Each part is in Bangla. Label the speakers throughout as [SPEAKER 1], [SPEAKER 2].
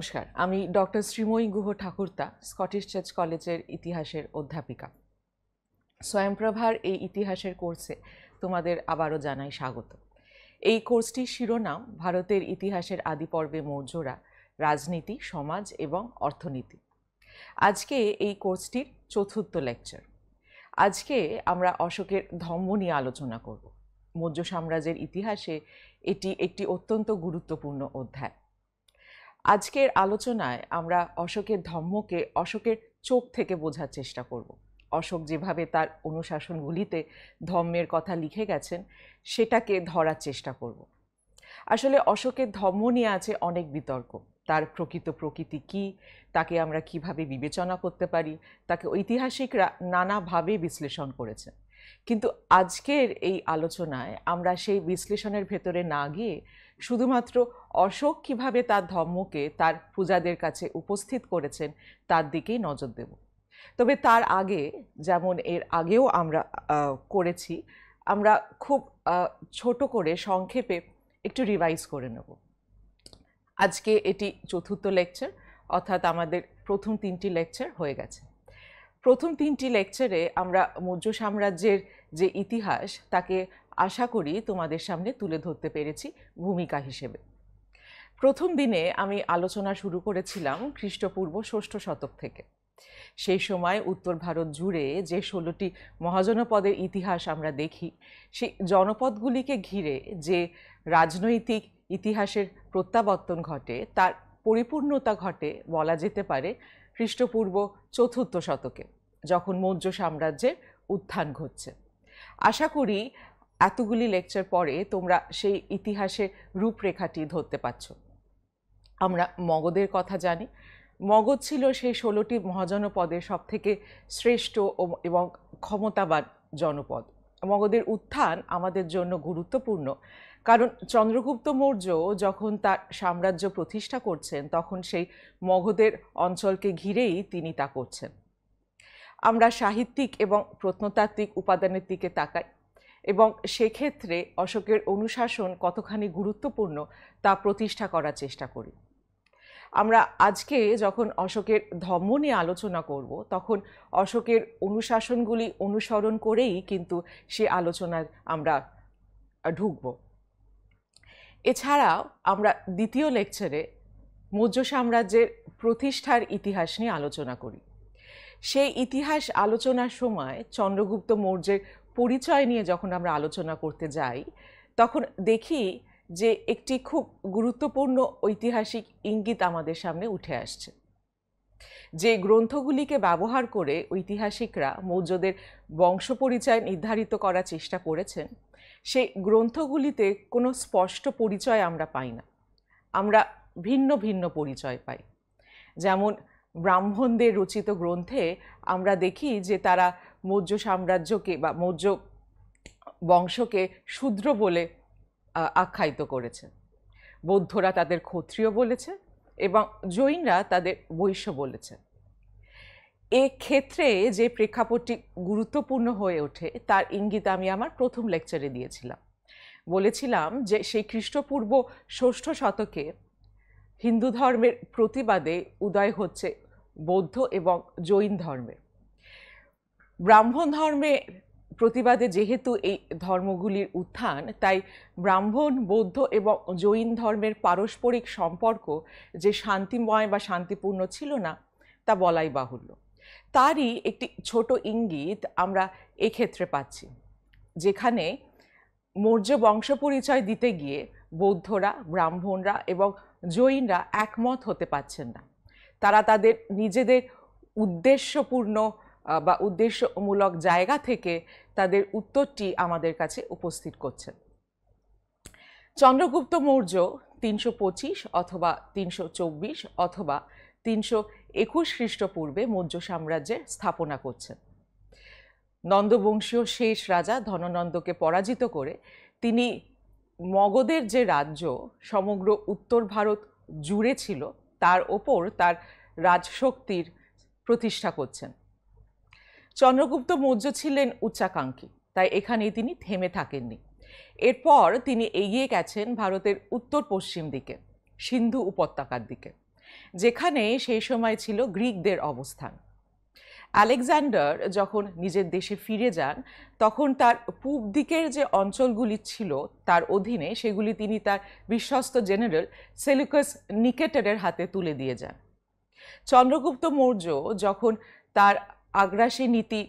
[SPEAKER 1] নমস্কার আমি doctor Srimoyee Guha Thakurta Scottish Church কলেজের ইতিহাসের অধ্যাপিকা স্বয়ংপ্রভার এই ইতিহাসের কোর্সে তোমাদের আবারও জানাই স্বাগত এই কোর্সটির শিরোনাম ভারতের ইতিহাসের আদি পর্বে মৌর্যরা রাজনীতি সমাজ এবং অর্থনীতি আজকে এই কোর্সটির চতুর্থ লেকচার আজকে আমরা অশোকের ধম্ম নিয়ে আলোচনা করব মৌর্য সাম্রাজ্যের ইতিহাসে এটি একটি অত্যন্ত গুরুত্বপূর্ণ অধ্যায় আজকের আলোচনায় আমরা অশোকের ধর্মকে অশোকের চোখ থেকে বোঝার চেষ্টা করব অশোক যেভাবে তার অনুশাসনগুলিতে ধর্মের কথা লিখে গেছেন সেটাকে ধরার চেষ্টা করব আসলে অশোকের ধর্ম নিয়ে আছে অনেক বিতর্ক তার প্রকৃত প্রকৃতি কি তাকে আমরা কিভাবে বিবেচনা করতে পারি তাকে ঐতিহাসিকরা নানাভাবে বিশ্লেষণ করেছেন কিন্তু আজকের এই আলোচনায় আমরা সেই বিশ্লেষণের ভেতরে না গিয়ে শুধুমাত্র অশোক কীভাবে তার ধর্মকে তার পূজাদের কাছে উপস্থিত করেছেন তার দিকেই নজর দেব তবে তার আগে যেমন এর আগেও আমরা করেছি আমরা খুব ছোট করে সংক্ষেপে একটু রিভাইজ করে নেব আজকে এটি চতুর্থ লেকচার অর্থাৎ আমাদের প্রথম তিনটি লেকচার হয়ে গেছে প্রথম তিনটি লেকচারে আমরা মৌর্য সাম্রাজ্যের যে ইতিহাস তাকে আশা করি তোমাদের সামনে তুলে ধরতে পেরেছি ভূমিকা হিসেবে প্রথম দিনে আমি আলোচনা শুরু করেছিলাম খ্রিস্টপূর্ব ষষ্ঠ শতক থেকে সেই সময় উত্তর ভারত জুড়ে যে ষোলোটি মহাজনপদের ইতিহাস আমরা দেখি সেই জনপদগুলিকে ঘিরে যে রাজনৈতিক ইতিহাসের প্রত্যাবর্তন ঘটে তার পরিপূর্ণতা ঘটে বলা যেতে পারে খ্রিস্টপূর্ব চতুর্থ শতকে যখন মৌর্য সাম্রাজ্যের উত্থান ঘটছে আশা করি এতগুলি লেকচার পরে তোমরা সেই ইতিহাসের রূপরেখাটি ধরতে পারছ আমরা মগধের কথা জানি মগধ ছিল সেই ষোলোটি মহাজনপদের সবথেকে শ্রেষ্ঠ এবং ক্ষমতাবান জনপদ মগধের উত্থান আমাদের জন্য গুরুত্বপূর্ণ কারণ চন্দ্রগুপ্ত মৌর্য যখন তার সাম্রাজ্য প্রতিষ্ঠা করছেন তখন সেই মগধের অঞ্চলকে ঘিরেই তিনি তা করছেন আমরা সাহিত্যিক এবং প্রত্নতাত্ত্বিক উপাদানের দিকে তাকাই এবং সেক্ষেত্রে অশোকের অনুশাসন কতখানি গুরুত্বপূর্ণ তা প্রতিষ্ঠা করার চেষ্টা করি আমরা আজকে যখন অশোকের ধর্ম নিয়ে আলোচনা করব তখন অশোকের অনুশাসনগুলি অনুসরণ করেই কিন্তু সে আলোচনায় আমরা ঢুকব এছাড়া আমরা দ্বিতীয় লেকচারে মৌর্য সাম্রাজ্যের প্রতিষ্ঠার ইতিহাস নিয়ে আলোচনা করি সেই ইতিহাস আলোচনার সময় চন্দ্রগুপ্ত মৌর্যের পরিচয় নিয়ে যখন আমরা আলোচনা করতে যাই তখন দেখি যে একটি খুব গুরুত্বপূর্ণ ঐতিহাসিক ইঙ্গিত আমাদের সামনে উঠে আসছে যে গ্রন্থগুলিকে ব্যবহার করে ঐতিহাসিকরা মৌর্যদের বংশ পরিচয় নির্ধারিত করার চেষ্টা করেছেন সেই গ্রন্থগুলিতে কোনো স্পষ্ট পরিচয় আমরা পাই না আমরা ভিন্ন ভিন্ন পরিচয় পাই যেমন ব্রাহ্মণদের রচিত গ্রন্থে আমরা দেখি যে তারা মৌর্য সাম্রাজ্যকে বা মৌর্য বংশকে শূদ্র বলে আখ্যায়িত করেছে বৌদ্ধরা তাদের ক্ষত্রিয় বলেছে এবং জৈনরা তাদের বৈশ্য বলেছে ক্ষেত্রে যে প্রেক্ষাপটটি গুরুত্বপূর্ণ হয়ে ওঠে তার ইঙ্গিত আমি আমার প্রথম লেকচারে দিয়েছিলাম বলেছিলাম যে সেই খ্রিস্টপূর্ব ষষ্ঠ শতকে হিন্দু ধর্মের প্রতিবাদে উদয় হচ্ছে বৌদ্ধ এবং জৈন ধর্মের ব্রাহ্মণ ধর্মে প্রতিবাদে যেহেতু এই ধর্মগুলির উত্থান তাই ব্রাহ্মণ বৌদ্ধ এবং জৈন ধর্মের পারস্পরিক সম্পর্ক যে শান্তিময় বা শান্তিপূর্ণ ছিল না তা বলাই বাহুল্য তারই একটি ছোট ইঙ্গিত আমরা এক্ষেত্রে পাচ্ছি যেখানে মৌর্য বংশ পরিচয় দিতে গিয়ে বৌদ্ধরা ব্রাহ্মণরা এবং জৈনরা একমত হতে পারছেন না তারা তাদের নিজেদের উদ্দেশ্যপূর্ণ বা উদ্দেশ্যমূলক জায়গা থেকে তাদের উত্তরটি আমাদের কাছে উপস্থিত করছেন চন্দ্রগুপ্ত মৌর্য তিনশো পঁচিশ অথবা তিনশো চব্বিশ অথবা তিনশো একুশ খ্রিস্টপূর্বে মৌর্য সাম্রাজ্যের স্থাপনা করছেন নন্দবংশীয় শেষ রাজা ধননন্দকে পরাজিত করে তিনি মগধের যে রাজ্য সমগ্র উত্তর ভারত জুড়ে ছিল তার ওপর তার রাজশক্তির প্রতিষ্ঠা করছেন চন্দ্রগুপ্ত মৌর্য ছিলেন উচ্চাকাঙ্ক্ষী তাই এখানে তিনি থেমে থাকেননি এরপর তিনি এগিয়ে গেছেন ভারতের উত্তর পশ্চিম দিকে সিন্ধু উপত্যকার দিকে যেখানে সেই সময় ছিল গ্রিকদের অবস্থান আলেকজান্ডার যখন নিজের দেশে ফিরে যান তখন তার পূব দিকের যে অঞ্চলগুলি ছিল তার অধীনে সেগুলি তিনি তার বিশ্বস্ত জেনারেল সেলুকাস নিকেটারের হাতে তুলে দিয়ে যান চন্দ্রগুপ্ত মৌর্য যখন তার আগ্রাসী নীতি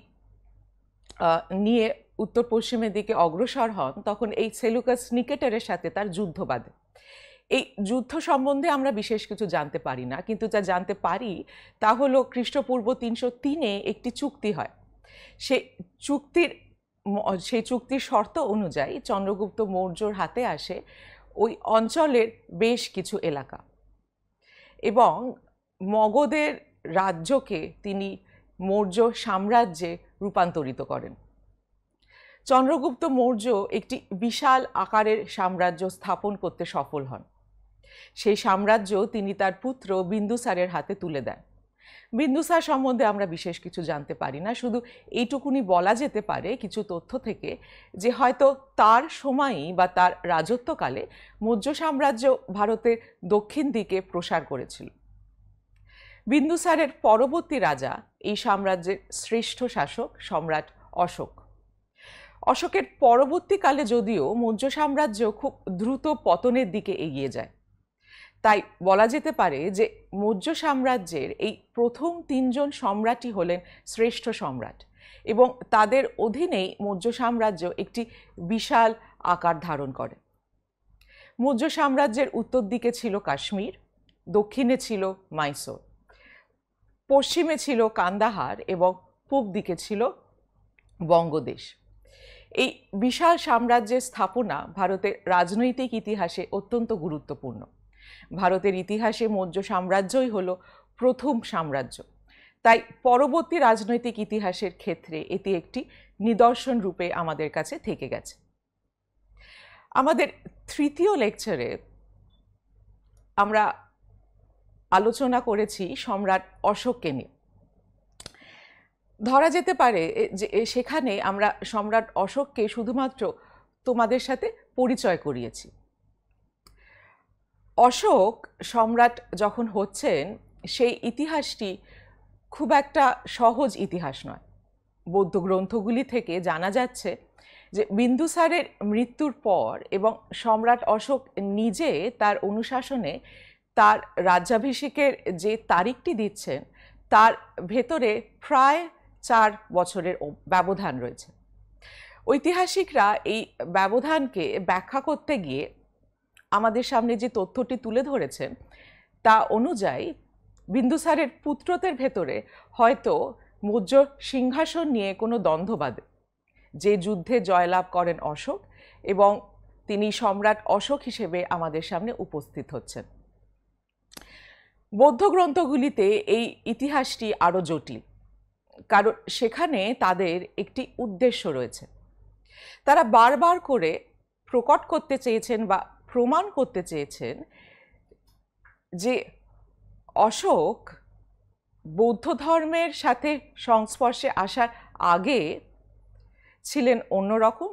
[SPEAKER 1] নিয়ে উত্তর পশ্চিমের দিকে অগ্রসর হন তখন এই সেলুকাস নিকেটারের সাথে তার যুদ্ধ বাঁধে এই যুদ্ধ সম্বন্ধে আমরা বিশেষ কিছু জানতে পারি না কিন্তু যা জানতে পারি তা হলো খ্রিস্টপূর্ব তিনশো তিনে একটি চুক্তি হয় সে চুক্তির সেই চুক্তির শর্ত অনুযায়ী চন্দ্রগুপ্ত মৌর্যর হাতে আসে ওই অঞ্চলের বেশ কিছু এলাকা এবং মগধের রাজ্যকে তিনি মৌর্য সাম্রাজ্যে রূপান্তরিত করেন চন্দ্রগুপ্ত মৌর্য একটি বিশাল আকারের সাম্রাজ্য স্থাপন করতে সফল হন সেই সাম্রাজ্য তিনি তার পুত্র বিন্দুসারের হাতে তুলে দেন বিন্দুসার সম্বন্ধে আমরা বিশেষ কিছু জানতে পারি না শুধু এইটুকুনি বলা যেতে পারে কিছু তথ্য থেকে যে হয়তো তার সময়ই বা তার রাজত্বকালে মৌর্য সাম্রাজ্য ভারতের দক্ষিণ দিকে প্রসার করেছিল বিন্দুসারের পরবর্তী রাজা এই সাম্রাজ্যের শ্রেষ্ঠ শাসক সম্রাট অশোক অশোকের পরবর্তীকালে যদিও মৌর্য সাম্রাজ্য খুব দ্রুত পতনের দিকে এগিয়ে যায় তাই বলা যেতে পারে যে মৌর্য সাম্রাজ্যের এই প্রথম তিনজন সম্রাটই হলেন শ্রেষ্ঠ সম্রাট এবং তাদের অধীনেই মৌর্য সাম্রাজ্য একটি বিশাল আকার ধারণ করে মৌর্য সাম্রাজ্যের উত্তর দিকে ছিল কাশ্মীর দক্ষিণে ছিল মাইসোর পশ্চিমে ছিল কান্দাহার এবং পূব দিকে ছিল বঙ্গদেশ এই বিশাল সাম্রাজ্যের স্থাপনা ভারতের রাজনৈতিক ইতিহাসে অত্যন্ত গুরুত্বপূর্ণ ভারতের ইতিহাসে মৌর্য সাম্রাজ্যই হল প্রথম সাম্রাজ্য তাই পরবর্তী রাজনৈতিক ইতিহাসের ক্ষেত্রে এটি একটি নিদর্শন রূপে আমাদের কাছে থেকে গেছে আমাদের তৃতীয় লেকচারে আমরা আলোচনা করেছি সম্রাট অশোককে নিয়ে ধরা যেতে পারে যে সেখানে আমরা সম্রাট অশোককে শুধুমাত্র তোমাদের সাথে পরিচয় করিয়েছি অশোক সম্রাট যখন হচ্ছেন সেই ইতিহাসটি খুব একটা সহজ ইতিহাস নয় বৌদ্ধ গ্রন্থগুলি থেকে জানা যাচ্ছে যে বিন্দুসারের মৃত্যুর পর এবং সম্রাট অশোক নিজে তার অনুশাসনে তার রাজ্যাভিষেকের যে তারিখটি দিচ্ছেন তার ভেতরে প্রায় চার বছরের ব্যবধান রয়েছে ঐতিহাসিকরা এই ব্যবধানকে ব্যাখ্যা করতে গিয়ে আমাদের সামনে যে তথ্যটি তুলে ধরেছেন তা অনুযায়ী বিন্দুসারের পুত্রদের ভেতরে হয়তো মৌর্য সিংহাসন নিয়ে কোনো দ্বন্দ্ব যে যুদ্ধে জয়লাভ করেন অশোক এবং তিনি সম্রাট অশোক হিসেবে আমাদের সামনে উপস্থিত হচ্ছেন বৌদ্ধ গ্রন্থগুলিতে এই ইতিহাসটি আরও জটিল কারণ সেখানে তাদের একটি উদ্দেশ্য রয়েছে তারা বারবার করে প্রকট করতে চেয়েছেন বা প্রমাণ করতে চেয়েছেন যে অশোক বৌদ্ধ ধর্মের সাথে সংস্পর্শে আসার আগে ছিলেন অন্যরকম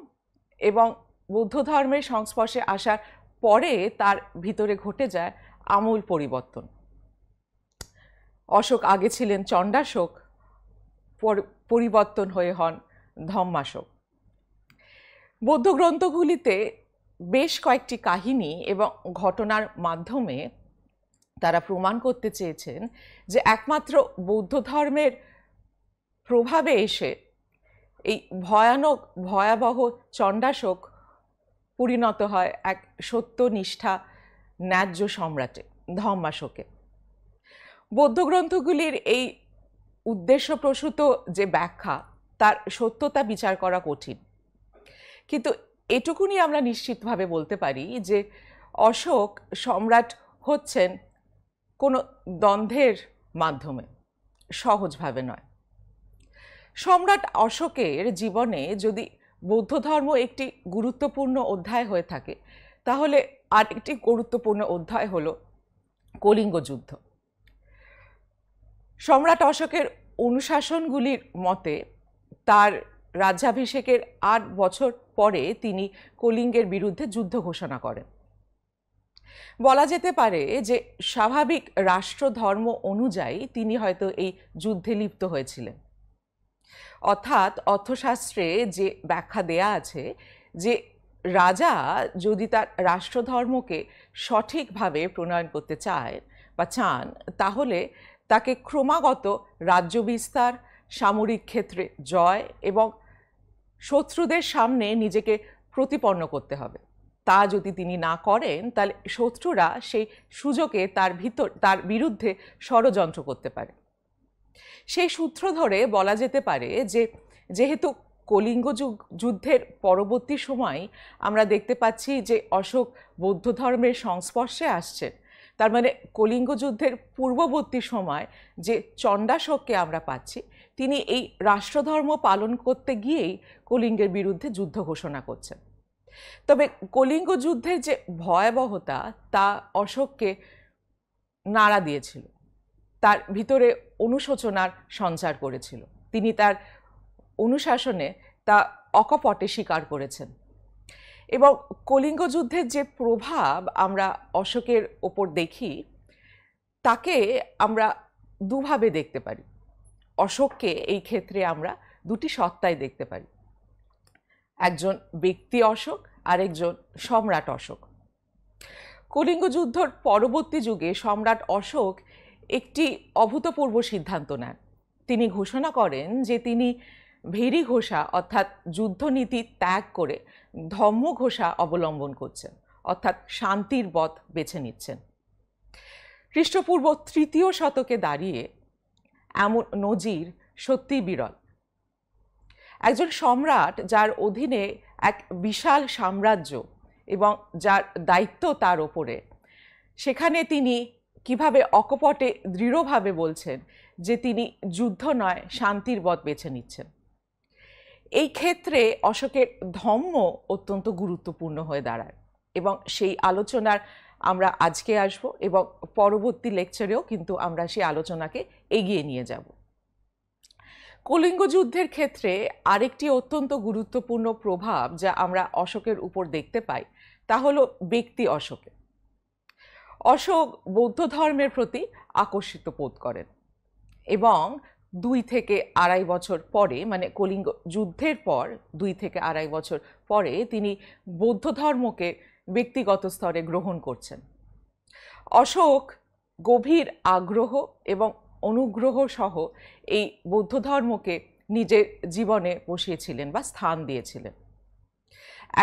[SPEAKER 1] এবং বৌদ্ধ ধর্মের সংস্পর্শে আসার পরে তার ভিতরে ঘটে যায় আমূল পরিবর্তন অশোক আগে ছিলেন চণ্ডাশোক পরিবর্তন হয়ে হন ধম্মাশোক বৌদ্ধ গ্রন্থগুলিতে বেশ কয়েকটি কাহিনী এবং ঘটনার মাধ্যমে তারা প্রমাণ করতে চেয়েছেন যে একমাত্র বৌদ্ধ ধর্মের প্রভাবে এসে এই ভয়ানক ভয়াবহ চণ্ডাশোক পরিণত হয় এক সত্যনিষ্ঠা ন্যায্য সম্রাটে ধম্মাশোকে বৌদ্ধ গ্রন্থগুলির এই উদ্দেশ্যপ্রসূত যে ব্যাখ্যা তার সত্যতা বিচার করা কঠিন কিন্তু এটুকুনি আমরা নিশ্চিতভাবে বলতে পারি যে অশোক সম্রাট হচ্ছেন কোনো দ্বন্দ্বের মাধ্যমে সহজভাবে নয় সম্রাট অশোকের জীবনে যদি বৌদ্ধ ধর্ম একটি গুরুত্বপূর্ণ অধ্যায় হয়ে থাকে তাহলে আরেকটি গুরুত্বপূর্ণ অধ্যায় হলো কলিঙ্গ যুদ্ধ সম্রাট অশোকের অনুশাসনগুলির মতে তার রাজ্যাভিষেকের আট বছর পরে তিনি কলিঙ্গের বিরুদ্ধে যুদ্ধ ঘোষণা করেন বলা যেতে পারে যে স্বাভাবিক রাষ্ট্রধর্ম অনুযায়ী তিনি হয়তো এই যুদ্ধে লিপ্ত হয়েছিলেন অর্থাৎ অর্থশাস্ত্রে যে ব্যাখ্যা দেয়া আছে যে রাজা যদি তার রাষ্ট্রধর্মকে সঠিকভাবে প্রণয়ন করতে চায় বা চান তাহলে তাকে ক্রমাগত রাজ্য বিস্তার সামরিক ক্ষেত্রে জয় এবং শত্রুদের সামনে নিজেকে প্রতিপন্ন করতে হবে তা যদি তিনি না করেন তাহলে শত্রুরা সেই সুযোগে তার ভিতর তার বিরুদ্ধে ষড়যন্ত্র করতে পারে সেই সূত্র ধরে বলা যেতে পারে যে যেহেতু কলিঙ্গ যুগ যুদ্ধের পরবর্তী সময় আমরা দেখতে পাচ্ছি যে অশোক বৌদ্ধ ধর্মের সংস্পর্শে আসছেন তার মানে কলিঙ্গ যুদ্ধের পূর্ববর্তী সময় যে চণ্ডাশোককে আমরা পাচ্ছি তিনি এই রাষ্ট্রধর্ম পালন করতে গিয়েই কলিঙ্গের বিরুদ্ধে যুদ্ধ ঘোষণা করছেন তবে কলিঙ্গ যুদ্ধের যে ভয়াবহতা তা অশোককে নাড়া দিয়েছিল তার ভিতরে অনুশোচনার সঞ্চার করেছিল তিনি তার অনুশাসনে তা অকপটে স্বীকার করেছেন এবং কলিঙ্গ যুদ্ধের যে প্রভাব আমরা অশোকের ওপর দেখি তাকে আমরা দুভাবে দেখতে পারি অশোককে এই ক্ষেত্রে আমরা দুটি সত্তায় দেখতে পারি একজন ব্যক্তি অশোক আরেকজন সম্রাট অশোক কলিঙ্গ যুদ্ধর পরবর্তী যুগে সম্রাট অশোক একটি অভূতপূর্ব সিদ্ধান্ত নেন তিনি ঘোষণা করেন যে তিনি ভেরি ঘোষা অর্থাৎ যুদ্ধনীতি ত্যাগ করে ধর্ম ঘোষা অবলম্বন করছেন অর্থাৎ শান্তির পথ বেছে নিচ্ছেন খ্রিস্টপূর্ব তৃতীয় শতকে দাঁড়িয়ে এমন নজির সত্যি বিরল একজন সম্রাট যার অধীনে এক বিশাল সাম্রাজ্য এবং যার দায়িত্ব তার ওপরে সেখানে তিনি কিভাবে অকপটে দৃঢ়ভাবে বলছেন যে তিনি যুদ্ধ নয় শান্তির পথ বেছে নিচ্ছেন এই ক্ষেত্রে অশোকের ধম্ম অত্যন্ত গুরুত্বপূর্ণ হয়ে দাঁড়ায় এবং সেই আলোচনার আমরা আজকে আসব এবং পরবর্তী লেকচারেও কিন্তু আমরা সেই আলোচনাকে এগিয়ে নিয়ে যাব কলিঙ্গ যুদ্ধের ক্ষেত্রে আরেকটি অত্যন্ত গুরুত্বপূর্ণ প্রভাব যা আমরা অশোকের উপর দেখতে পাই তা হলো ব্যক্তি অশোকে অশোক বৌদ্ধ ধর্মের প্রতি আকর্ষিত বোধ করেন এবং দুই থেকে আড়াই বছর পরে মানে কলিঙ্গ যুদ্ধের পর দুই থেকে আড়াই বছর পরে তিনি বৌদ্ধ ধর্মকে ব্যক্তিগত স্তরে গ্রহণ করছেন অশোক গভীর আগ্রহ এবং অনুগ্রহ সহ এই বৌদ্ধ ধর্মকে নিজের জীবনে বসিয়েছিলেন বা স্থান দিয়েছিলেন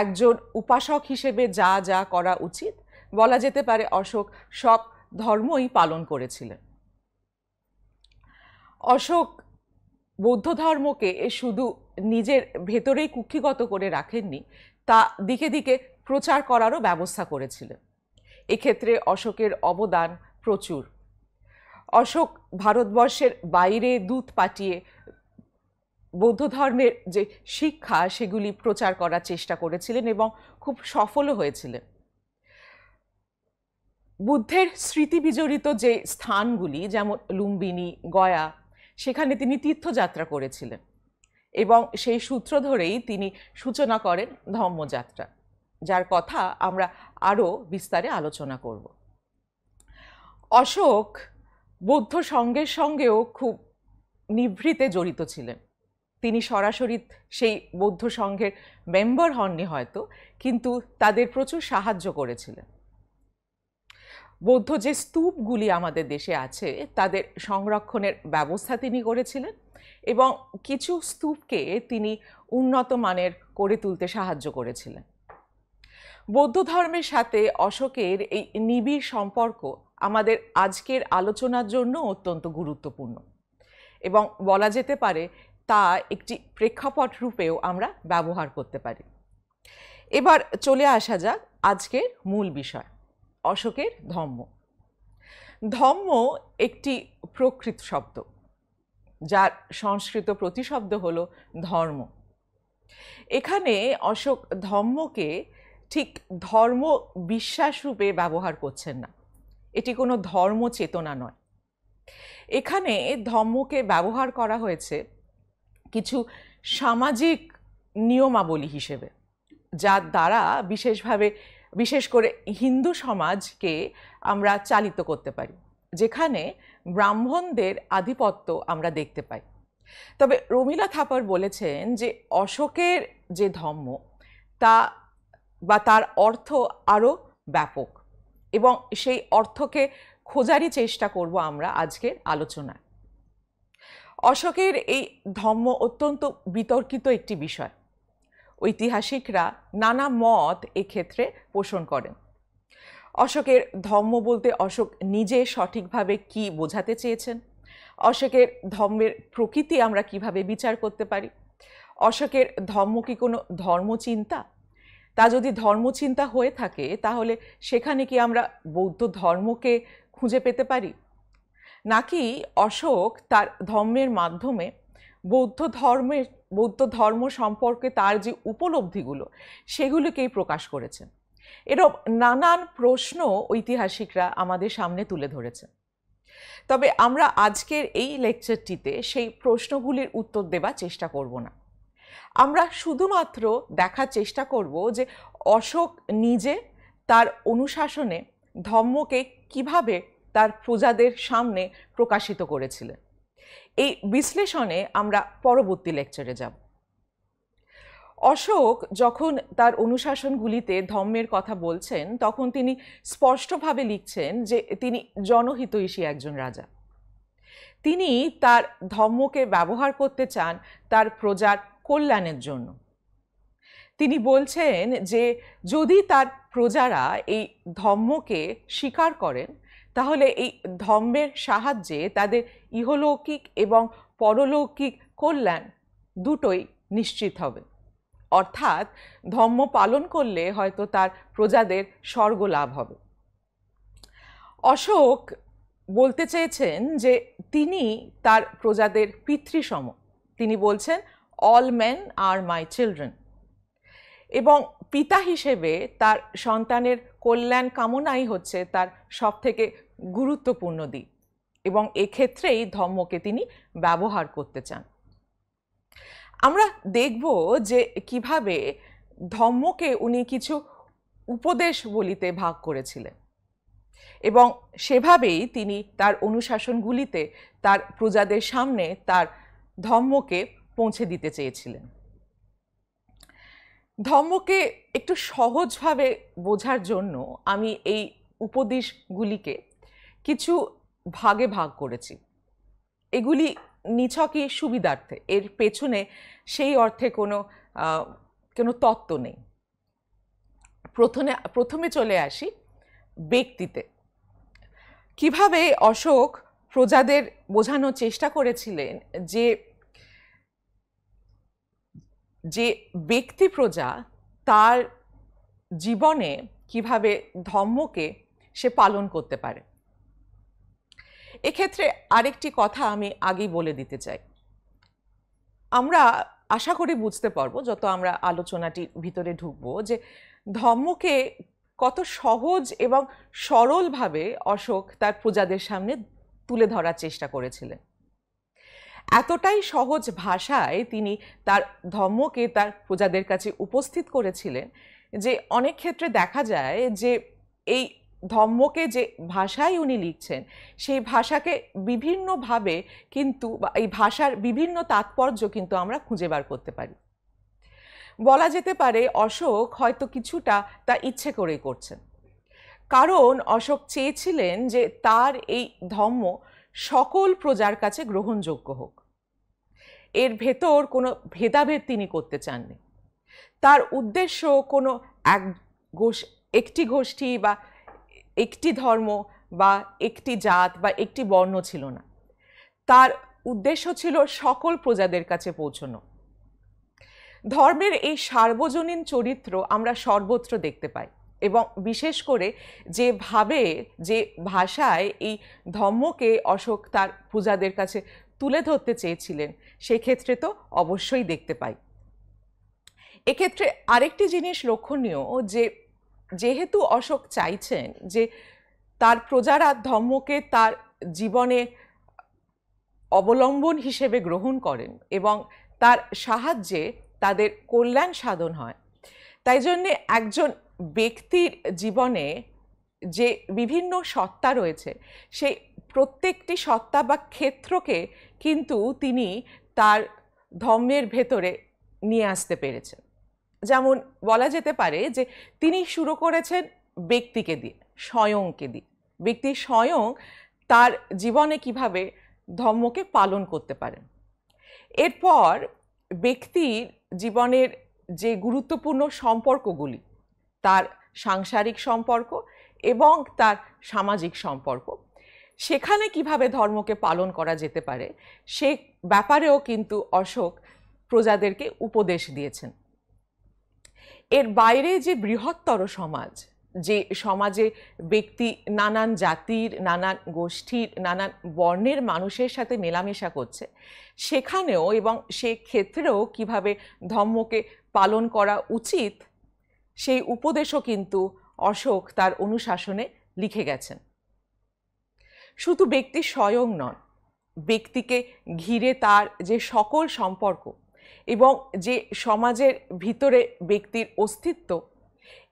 [SPEAKER 1] একজন উপাসক হিসেবে যা যা করা উচিত বলা যেতে পারে অশোক সব ধর্মই পালন করেছিলেন অশোক বৌদ্ধ ধর্মকে শুধু নিজের ভেতরেই কুক্ষিগত করে রাখেননি তা দিকে দিকে প্রচার করারও ব্যবস্থা করেছিলেন এক্ষেত্রে অশোকের অবদান প্রচুর অশোক ভারতবর্ষের বাইরে দূত পাঠিয়ে বৌদ্ধ ধর্মের যে শিক্ষা সেগুলি প্রচার করার চেষ্টা করেছিলেন এবং খুব সফলও হয়েছিলেন বুদ্ধের স্মৃতি বিজড়িত যে স্থানগুলি যেমন লুম্বিনী গয়া সেখানে তিনি তীর্থযাত্রা করেছিলেন এবং সেই সূত্র ধরেই তিনি সূচনা করেন ধর্মযাত্রা যার কথা আমরা আরও বিস্তারে আলোচনা করব অশোক বৌদ্ধ সঙ্গের সঙ্গেও খুব নিভৃতে জড়িত ছিলেন তিনি সরাসরি সেই বৌদ্ধ সংঘের মেম্বার হননি হয়তো কিন্তু তাদের প্রচুর সাহায্য করেছিলেন বৌদ্ধ যে স্তূপগুলি আমাদের দেশে আছে তাদের সংরক্ষণের ব্যবস্থা তিনি করেছিলেন এবং কিছু স্তূপকে তিনি উন্নত মানের করে তুলতে সাহায্য করেছিলেন বৌদ্ধ ধর্মের সাথে অশোকের এই নিবিড় সম্পর্ক আমাদের আজকের আলোচনার জন্য অত্যন্ত গুরুত্বপূর্ণ এবং বলা যেতে পারে তা একটি প্রেক্ষাপট রূপেও আমরা ব্যবহার করতে পারি এবার চলে আসা যাক আজকের মূল বিষয় অশোকের ধম্ম ধম্ম একটি প্রকৃত শব্দ যার সংস্কৃত প্রতিশব্দ হল ধর্ম এখানে অশোক ধর্মকে ঠিক ধর্ম বিশ্বাস রূপে ব্যবহার করছেন না এটি কোনো ধর্ম চেতনা নয় এখানে ধর্মকে ব্যবহার করা হয়েছে কিছু সামাজিক নিয়মাবলী হিসেবে যার দ্বারা বিশেষভাবে বিশেষ করে হিন্দু সমাজকে আমরা চালিত করতে পারি যেখানে ব্রাহ্মণদের আধিপত্য আমরা দেখতে পাই তবে রমিলা থাপার বলেছেন যে অশোকের যে ধর্ম তা বা তার অর্থ আরও ব্যাপক এবং সেই অর্থকে খোঁজারই চেষ্টা করব আমরা আজকের আলোচনায় অশোকের এই ধর্ম অত্যন্ত বিতর্কিত একটি বিষয় ঐতিহাসিকরা নানা মত এক্ষেত্রে পোষণ করেন অশোকের ধর্ম বলতে অশোক নিজে সঠিকভাবে কি বোঝাতে চেয়েছেন অশোকের ধর্মের প্রকৃতি আমরা কিভাবে বিচার করতে পারি অশোকের ধর্ম কি কোনো ধর্মচিন্তা তা যদি ধর্মচিন্তা হয়ে থাকে তাহলে সেখানে কি আমরা বৌদ্ধ ধর্মকে খুঁজে পেতে পারি নাকি অশোক তার ধর্মের মাধ্যমে বৌদ্ধ ধর্মের বৌদ্ধ ধর্ম সম্পর্কে তার যে উপলব্ধিগুলো সেগুলোকেই প্রকাশ করেছেন এরম নানান প্রশ্ন ঐতিহাসিকরা আমাদের সামনে তুলে ধরেছেন তবে আমরা আজকের এই লেকচারটিতে সেই প্রশ্নগুলির উত্তর দেবার চেষ্টা করব না আমরা শুধুমাত্র দেখার চেষ্টা করব যে অশোক নিজে তার অনুশাসনে ধর্মকে কিভাবে তার প্রজাদের সামনে প্রকাশিত করেছিলেন এই বিশ্লেষণে আমরা পরবর্তী লেকচারে যাব অশোক যখন তার অনুশাসনগুলিতে ধর্মের কথা বলছেন তখন তিনি স্পষ্টভাবে লিখছেন যে তিনি জনহিতৈষী একজন রাজা তিনি তার ধর্মকে ব্যবহার করতে চান তার প্রজার কল্যাণের জন্য তিনি বলছেন যে যদি তার প্রজারা এই ধর্মকে স্বীকার করেন তাহলে এই ধম্মের সাহায্যে তাদের ইহলৌকিক এবং পরলৌকিক কল্যাণ দুটোই নিশ্চিত হবে অর্থাৎ ধর্ম পালন করলে হয়তো তার প্রজাদের স্বর্গ লাভ হবে অশোক বলতে চেয়েছেন যে তিনি তার প্রজাদের পিতৃসম তিনি বলছেন all man are my children এবং পিতা হিসেবে তার সন্তানের কল্যাণ কামনাই হচ্ছে তার সবথেকে গুরুত্বপূর্ণ দিক এবং এক্ষেত্রেই ধর্মকে তিনি ব্যবহার করতে চান আমরা দেখব যে কিভাবে ধর্মকে উনি কিছু উপদেশ বলিতে ভাগ করেছিলেন এবং সেভাবেই তিনি তার অনুশাসনগুলিতে তার প্রজাদের সামনে তার ধর্মকে পৌঁছে দিতে চেয়েছিলেন ধর্মকে একটু সহজভাবে বোঝার জন্য আমি এই উপদেশগুলিকে কিছু ভাগে ভাগ করেছি এগুলি নিছকই সুবিধার্থে এর পেছনে সেই অর্থে কোনো কোনো তত্ত্ব নেই প্রথমে প্রথমে চলে আসি ব্যক্তিতে কিভাবে অশোক প্রজাদের বোঝানোর চেষ্টা করেছিলেন যে যে ব্যক্তি প্রজা তার জীবনে কিভাবে ধর্মকে সে পালন করতে পারে এক্ষেত্রে আরেকটি কথা আমি আগেই বলে দিতে চাই আমরা আশা করি বুঝতে পারবো যত আমরা আলোচনাটির ভিতরে ঢুকবো যে ধর্মকে কত সহজ এবং সরলভাবে অশোক তার প্রজাদের সামনে তুলে ধরার চেষ্টা করেছিলেন এতটাই সহজ ভাষায় তিনি তার ধর্মকে তার প্রজাদের কাছে উপস্থিত করেছিলেন যে অনেক ক্ষেত্রে দেখা যায় যে এই ধম্মকে যে ভাষায় উনি লিখছেন সেই ভাষাকে বিভিন্নভাবে কিন্তু এই ভাষার বিভিন্ন তাৎপর্য কিন্তু আমরা খুঁজে বার করতে পারি বলা যেতে পারে অশোক হয়তো কিছুটা তা ইচ্ছে করেই করছেন কারণ অশোক চেয়েছিলেন যে তার এই ধম্ম সকল প্রজার কাছে গ্রহণযোগ্য হোক এর ভেতর কোনো ভেদাভেদ তিনি করতে চাননি তার উদ্দেশ্য কোনো এক গোষ একটি গোষ্ঠী বা একটি ধর্ম বা একটি জাত বা একটি বর্ণ ছিল না তার উদ্দেশ্য ছিল সকল প্রজাদের কাছে পৌঁছনো ধর্মের এই সার্বজনীন চরিত্র আমরা সর্বত্র দেখতে পাই এবং বিশেষ করে যেভাবে যে ভাষায় এই ধর্মকে অশোক তার পূজাদের কাছে তুলে ধরতে চেয়েছিলেন সেক্ষেত্রে তো অবশ্যই দেখতে পাই এক্ষেত্রে আরেকটি জিনিস লক্ষণীয় যে যেহেতু অশোক চাইছেন যে তার প্রজারা ধর্মকে তার জীবনে অবলম্বন হিসেবে গ্রহণ করেন এবং তার সাহায্যে তাদের কল্যাণ সাধন হয় তাই জন্যে একজন ব্যক্তির জীবনে যে বিভিন্ন সত্তা রয়েছে সেই প্রত্যেকটি সত্তা বা ক্ষেত্রকে কিন্তু তিনি তার ধর্মের ভেতরে নিয়ে আসতে পেরেছেন যেমন বলা যেতে পারে যে তিনি শুরু করেছেন ব্যক্তিকে দিয়ে স্বয়ংকে দিয়ে ব্যক্তি স্বয়ং তার জীবনে কিভাবে ধর্মকে পালন করতে পারেন এরপর ব্যক্তির জীবনের যে গুরুত্বপূর্ণ সম্পর্কগুলি তার সাংসারিক সম্পর্ক এবং তার সামাজিক সম্পর্ক সেখানে কিভাবে ধর্মকে পালন করা যেতে পারে সে ব্যাপারেও কিন্তু অশোক প্রজাদেরকে উপদেশ দিয়েছেন এর বাইরে যে বৃহত্তর সমাজ যে সমাজে ব্যক্তি নানান জাতির নানান গোষ্ঠীর নানান বর্ণের মানুষের সাথে মেলামেশা করছে সেখানেও এবং সে ক্ষেত্রেও কিভাবে ধর্মকে পালন করা উচিত সেই উপদেশও কিন্তু অশোক তার অনুশাসনে লিখে গেছেন শুধু ব্যক্তি স্বয়ং নন ব্যক্তিকে ঘিরে তার যে সকল সম্পর্ক এবং যে সমাজের ভিতরে ব্যক্তির অস্তিত্ব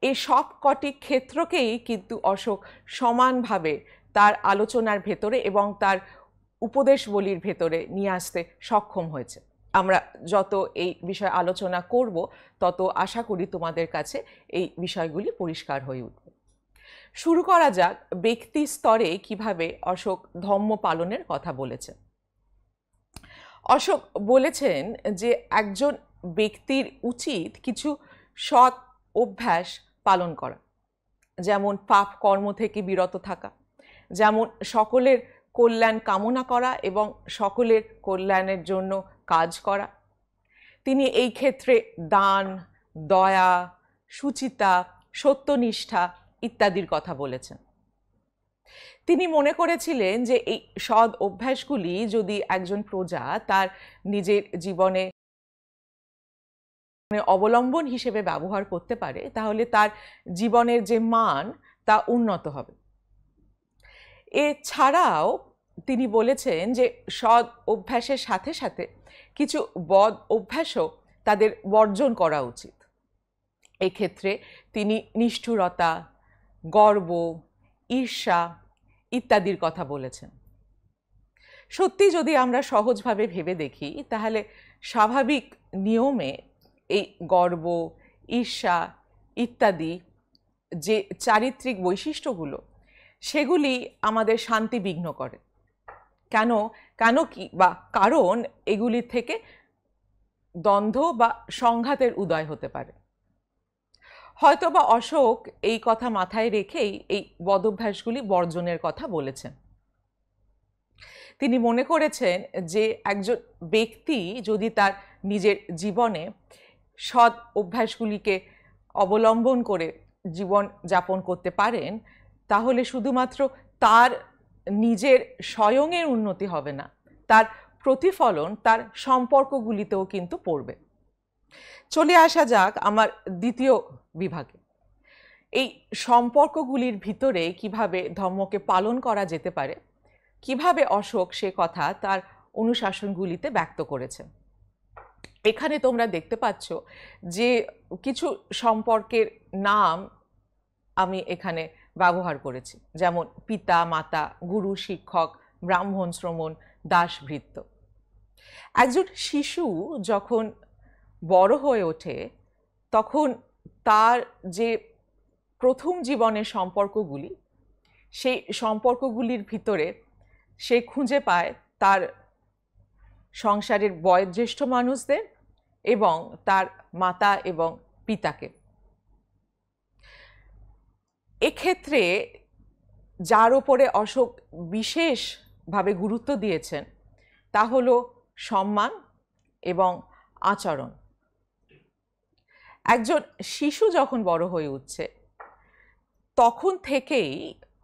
[SPEAKER 1] এই সব কটি ক্ষেত্রকেই কিন্তু অশোক সমানভাবে তার আলোচনার ভেতরে এবং তার উপদেশবলির ভেতরে নিয়ে আসতে সক্ষম হয়েছে আমরা যত এই বিষয়ে আলোচনা করব তত আশা করি তোমাদের কাছে এই বিষয়গুলি পরিষ্কার হয়ে উঠবে শুরু করা যাক ব্যক্তি স্তরে কিভাবে অশোক ধম্ম পালনের কথা বলেছে অশোক বলেছেন যে একজন ব্যক্তির উচিত কিছু সৎ অভ্যাস পালন করা যেমন পাপ কর্ম থেকে বিরত থাকা যেমন সকলের কল্যাণ কামনা করা এবং সকলের কল্যাণের জন্য কাজ করা তিনি এই ক্ষেত্রে দান দয়া সুচিতা সত্যনিষ্ঠা ইত্যাদির কথা বলেছেন তিনি মনে করেছিলেন যে এই সৎ অভ্যাসগুলি যদি একজন প্রজা তার নিজের জীবনে অবলম্বন হিসেবে ব্যবহার করতে পারে তাহলে তার জীবনের যে মান তা উন্নত হবে এছাড়াও তিনি বলেছেন যে সৎ অভ্যাসের সাথে সাথে কিছু বদ অভ্যাসও তাদের বর্জন করা উচিত এক্ষেত্রে তিনি নিষ্ঠুরতা গর্ব ঈর্ষা ইত্যাদির কথা বলেছেন সত্যি যদি আমরা সহজভাবে ভেবে দেখি তাহলে স্বাভাবিক নিয়মে এই গর্ব ঈর্ষা ইত্যাদি যে চারিত্রিক বৈশিষ্ট্যগুলো সেগুলি আমাদের শান্তি বিঘ্ন করে কেন কেন কি বা কারণ এগুলির থেকে দ্বন্দ্ব বা সংঘাতের উদয় হতে পারে হয়তোবা অশোক এই কথা মাথায় রেখেই এই বদভ্যাসগুলি বর্জনের কথা বলেছেন তিনি মনে করেছেন যে একজন ব্যক্তি যদি তার নিজের জীবনে সৎ অভ্যাসগুলিকে অবলম্বন করে জীবন যাপন করতে পারেন তাহলে শুধুমাত্র তার নিজের স্বয়ংয়ের উন্নতি হবে না তার প্রতিফলন তার সম্পর্কগুলিতেও কিন্তু পড়বে চলে আসা যাক আমার দ্বিতীয় বিভাগে এই সম্পর্কগুলির ভিতরে কিভাবে ধর্মকে পালন করা যেতে পারে কিভাবে অশোক সে কথা তার অনুশাসনগুলিতে ব্যক্ত করেছে এখানে তোমরা দেখতে পাচ্ছ যে কিছু সম্পর্কের নাম আমি এখানে ব্যবহার করেছি যেমন পিতা মাতা গুরু শিক্ষক ব্রাহ্মণ শ্রমণ দাসভৃত্য একজন শিশু যখন বড় হয়ে ওঠে তখন তার যে প্রথম জীবনের সম্পর্কগুলি সেই সম্পর্কগুলির ভিতরে সে খুঁজে পায় তার সংসারের বয়োজ্যেষ্ঠ মানুষদের এবং তার মাতা এবং পিতাকে এক্ষেত্রে যার ওপরে অশোক বিশেষভাবে গুরুত্ব দিয়েছেন তা হল সম্মান এবং আচরণ একজন শিশু যখন বড় হয়ে উঠছে তখন থেকেই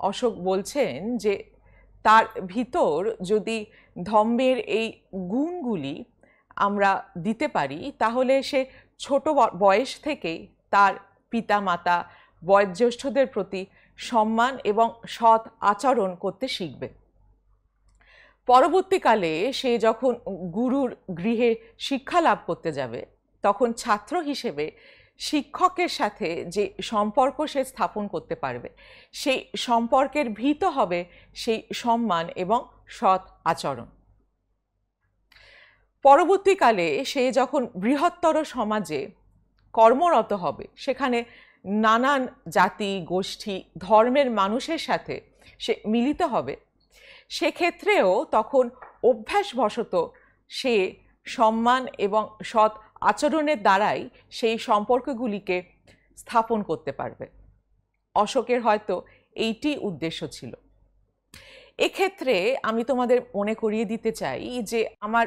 [SPEAKER 1] অশোক বলছেন যে তার ভিতর যদি ধম্মের এই গুণগুলি আমরা দিতে পারি তাহলে সে ছোট বয়স থেকেই তার পিতা মাতা বয়োজ্যেষ্ঠদের প্রতি সম্মান এবং সৎ আচরণ করতে শিখবে পরবর্তীকালে সে যখন গুরুর গৃহে শিক্ষা লাভ করতে যাবে তখন ছাত্র হিসেবে শিক্ষকের সাথে যে সম্পর্ক সে স্থাপন করতে পারবে সেই সম্পর্কের ভীত হবে সেই সম্মান এবং সৎ আচরণ পরবর্তীকালে সে যখন বৃহত্তর সমাজে কর্মরত হবে সেখানে নানান জাতি গোষ্ঠী ধর্মের মানুষের সাথে সে মিলিত হবে সেক্ষেত্রেও তখন অভ্যাসবশত সে সম্মান এবং সৎ আচরণের দ্বারাই সেই সম্পর্কগুলিকে স্থাপন করতে পারবে অশোকের হয়তো এইটি উদ্দেশ্য ছিল এক্ষেত্রে আমি তোমাদের মনে করিয়ে দিতে চাই যে আমার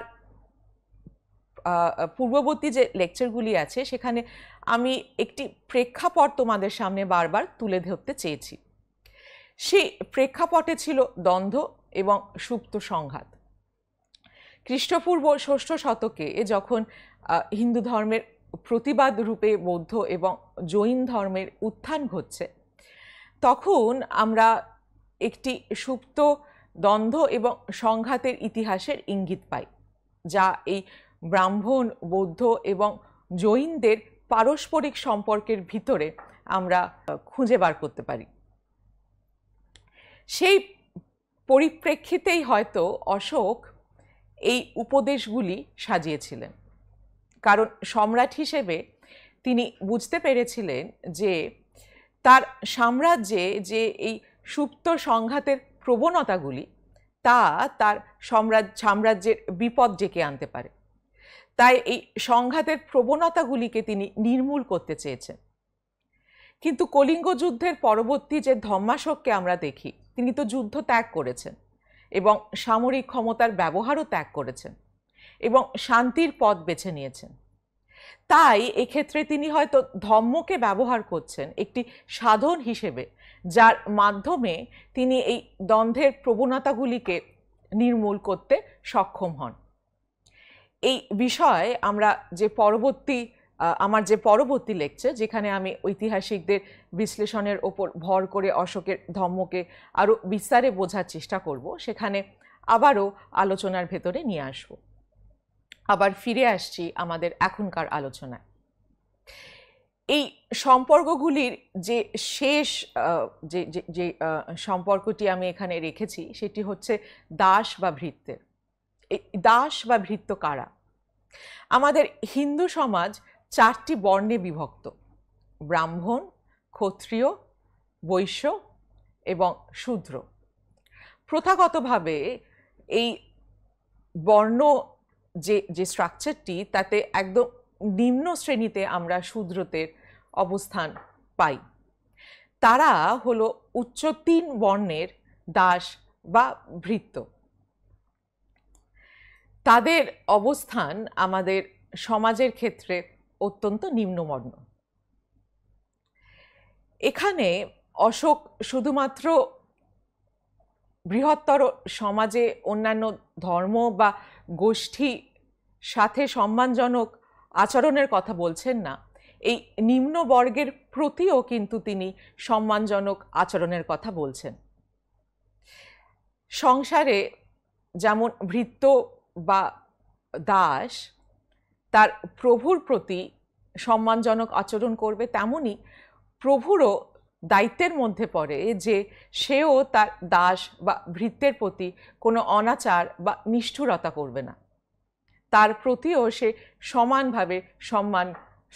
[SPEAKER 1] পূর্ববর্তী যে লেকচারগুলি আছে সেখানে আমি একটি প্রেক্ষাপট তোমাদের সামনে বারবার তুলে ধরতে চেয়েছি সেই প্রেক্ষাপটে ছিল দ্বন্দ্ব এবং সুপ্ত সংঘাত খ্রিস্টপূর্ব ষষ্ঠ শতকে যখন হিন্দু ধর্মের প্রতিবাদ রূপে বৌদ্ধ এবং জৈন ধর্মের উত্থান ঘটছে তখন আমরা একটি সুপ্ত দ্বন্দ্ব এবং সংঘাতের ইতিহাসের ইঙ্গিত পাই যা এই ব্রাহ্মণ বৌদ্ধ এবং জৈনদের পারস্পরিক সম্পর্কের ভিতরে আমরা খুঁজে বার করতে পারি সেই পরিপ্রেক্ষিতেই হয়তো অশোক এই উপদেশগুলি সাজিয়েছিলেন কারণ সম্রাট হিসেবে তিনি বুঝতে পেরেছিলেন যে তার সাম্রাজ্যে যে এই সুপ্ত সংঘাতের প্রবণতাগুলি তা তার সম্রাজ সাম্রাজ্যের বিপদ ডেকে আনতে পারে তাই এই সংঘাতের প্রবণতাগুলিকে তিনি নির্মূল করতে চেয়েছেন কিন্তু কলিঙ্গ যুদ্ধের পরবর্তী যে ধম্মাশককে আমরা দেখি তিনি তো যুদ্ধ ত্যাগ করেছেন এবং সামরিক ক্ষমতার ব্যবহারও ত্যাগ করেছেন এবং শান্তির পথ বেছে নিয়েছেন তাই এক্ষেত্রে তিনি হয়তো ধর্মকে ব্যবহার করছেন একটি সাধন হিসেবে যার মাধ্যমে তিনি এই দ্বন্দ্বের প্রবণতাগুলিকে নির্মূল করতে সক্ষম হন এই বিষয়ে আমরা যে পরবর্তী আমার যে পরবর্তী লেখছে যেখানে আমি ঐতিহাসিকদের বিশ্লেষণের ওপর ভর করে অশোকের ধর্মকে আরও বিস্তারে বোঝার চেষ্টা করব সেখানে আবারও আলোচনার ভেতরে নিয়ে আসবো আবার ফিরে আসছি আমাদের এখনকার আলোচনায় এই সম্পর্কগুলির যে শেষ যে যে সম্পর্কটি আমি এখানে রেখেছি সেটি হচ্ছে দাস বা ভৃত্যের দাস বা ভৃত্য কারা আমাদের হিন্দু সমাজ চারটি বর্ণে বিভক্ত ব্রাহ্মণ ক্ষত্রিয় বৈশ্য এবং শূদ্র প্রথাগতভাবে এই বর্ণ যে যে স্ট্রাকচারটি তাতে একদম নিম্ন শ্রেণীতে আমরা শূদ্রদের অবস্থান পাই তারা হলো উচ্চ তিন বর্ণের দাস বা ভৃত্য তাদের অবস্থান আমাদের সমাজের ক্ষেত্রে অত্যন্ত নিম্নবর্ণ এখানে অশোক শুধুমাত্র বৃহত্তর সমাজে অন্যান্য ধর্ম বা গোষ্ঠী সাথে সম্মানজনক আচরণের কথা বলছেন না এই নিম্নবর্গের প্রতিও কিন্তু তিনি সম্মানজনক আচরণের কথা বলছেন সংসারে যেমন ভৃত্য বা দাস তার প্রভুর প্রতি সম্মানজনক আচরণ করবে তেমনি প্রভুরও দায়িত্বের মধ্যে পড়ে যে সেও তার দাস বা ভৃত্যের প্রতি কোনো অনাচার বা নিষ্ঠুরতা করবে না তার প্রতিও সে সমানভাবে সম্মান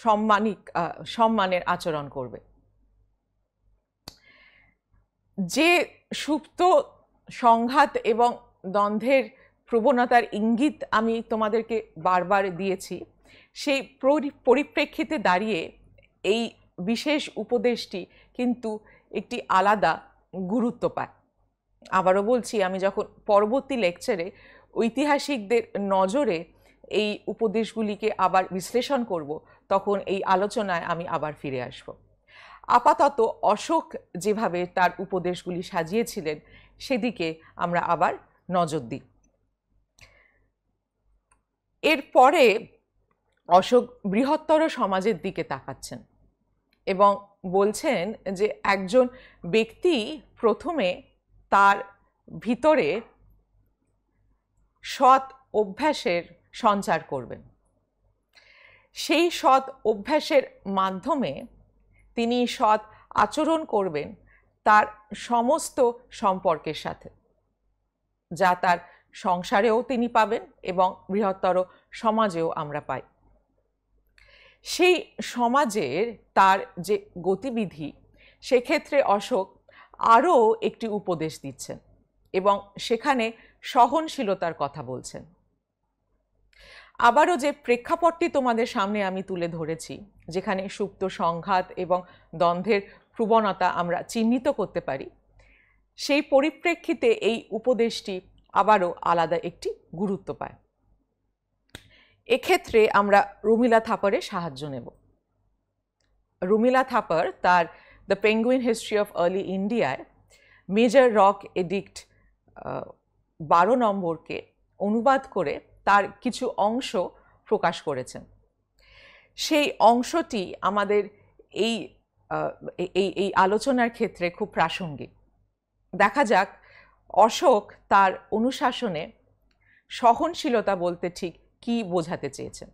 [SPEAKER 1] সম্মানিক সম্মানের আচরণ করবে যে সুপ্ত সংঘাত এবং দ্বন্দ্বের প্রবণতার ইঙ্গিত আমি তোমাদেরকে বারবার দিয়েছি সেই পরিপ্রেক্ষিতে দাঁড়িয়ে এই বিশেষ উপদেশটি কিন্তু একটি আলাদা গুরুত্ব পায় আবারও বলছি আমি যখন পরবর্তী লেকচারে ঐতিহাসিকদের নজরে এই উপদেশগুলিকে আবার বিশ্লেষণ করব তখন এই আলোচনায় আমি আবার ফিরে আসব আপাতত অশোক যেভাবে তার উপদেশগুলি সাজিয়েছিলেন সেদিকে আমরা আবার নজর দিই এরপরে অশোক বৃহত্তর সমাজের দিকে তাকাচ্ছেন এবং বলছেন যে একজন ব্যক্তি প্রথমে তার ভিতরে সৎ অভ্যাসের সঞ্চার করবেন সেই সৎ অভ্যাসের মাধ্যমে তিনি সৎ আচরণ করবেন তার সমস্ত সম্পর্কের সাথে যা তার সংসারেও তিনি পাবেন এবং বৃহত্তর সমাজেও আমরা পাই সেই সমাজের তার যে গতিবিধি সেক্ষেত্রে অশোক আরও একটি উপদেশ দিচ্ছেন এবং সেখানে সহনশীলতার কথা বলছেন আবারও যে প্রেক্ষাপটটি তোমাদের সামনে আমি তুলে ধরেছি যেখানে সুপ্ত সংঘাত এবং দ্বন্দ্বের প্রবণতা আমরা চিহ্নিত করতে পারি সেই পরিপ্রেক্ষিতে এই উপদেশটি আবারও আলাদা একটি গুরুত্ব পায় এক্ষেত্রে আমরা রুমিলা থাপারের সাহায্য নেব রুমিলা থাপার তার the Penguin history of early ইন্ডিয়ায় মেজর রক এডিক্ট বারো নম্বরকে অনুবাদ করে তার কিছু অংশ প্রকাশ করেছেন সেই অংশটি আমাদের এই এই এই আলোচনার ক্ষেত্রে খুব প্রাসঙ্গিক দেখা যাক অশোক তার অনুশাসনে সহনশীলতা বলতে ঠিক কি বোঝাতে চেয়েছেন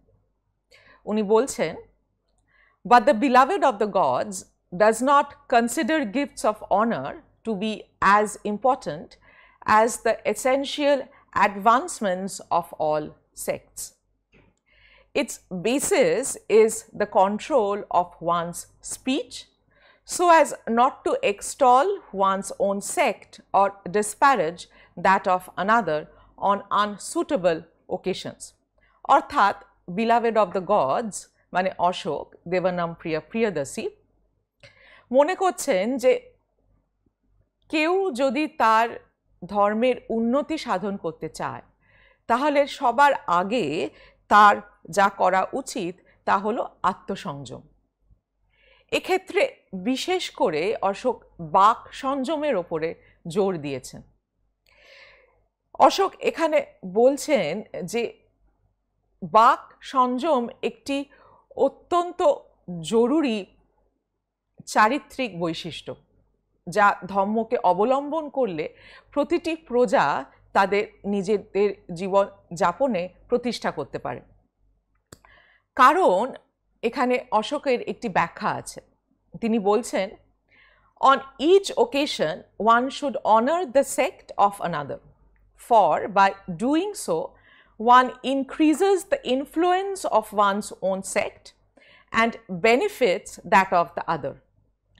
[SPEAKER 1] উনি বলছেন but the beloved of the gods does not consider gifts of honor to be as important as the essential advancements of all sects. Its basis is the control of one's speech so as not to extol one's own sect or disparage that of another on unsuitable occasions. অর্থাৎ বিলাভেড অব দ্য গডস মানে অশোক দেবনাম প্রিয়া প্রিয়দাসী মনে করছেন যে কেউ যদি তার ধর্মের উন্নতি সাধন করতে চায় তাহলে সবার আগে তার যা করা উচিত তা হলো আত্মসংযম এক্ষেত্রে বিশেষ করে অশোক বাক সংযমের ওপরে জোর দিয়েছেন অশোক এখানে বলছেন যে বাক সংযম একটি অত্যন্ত জরুরি চারিত্রিক বৈশিষ্ট্য যা ধর্মকে অবলম্বন করলে প্রতিটি প্রজা তাদের নিজেদের জীবন যাপনে প্রতিষ্ঠা করতে পারে কারণ এখানে অশোকের একটি ব্যাখ্যা আছে তিনি বলছেন on each occasion one should honour the sect of another for by doing so one increases the influence of one's own sect and benefits that of the other,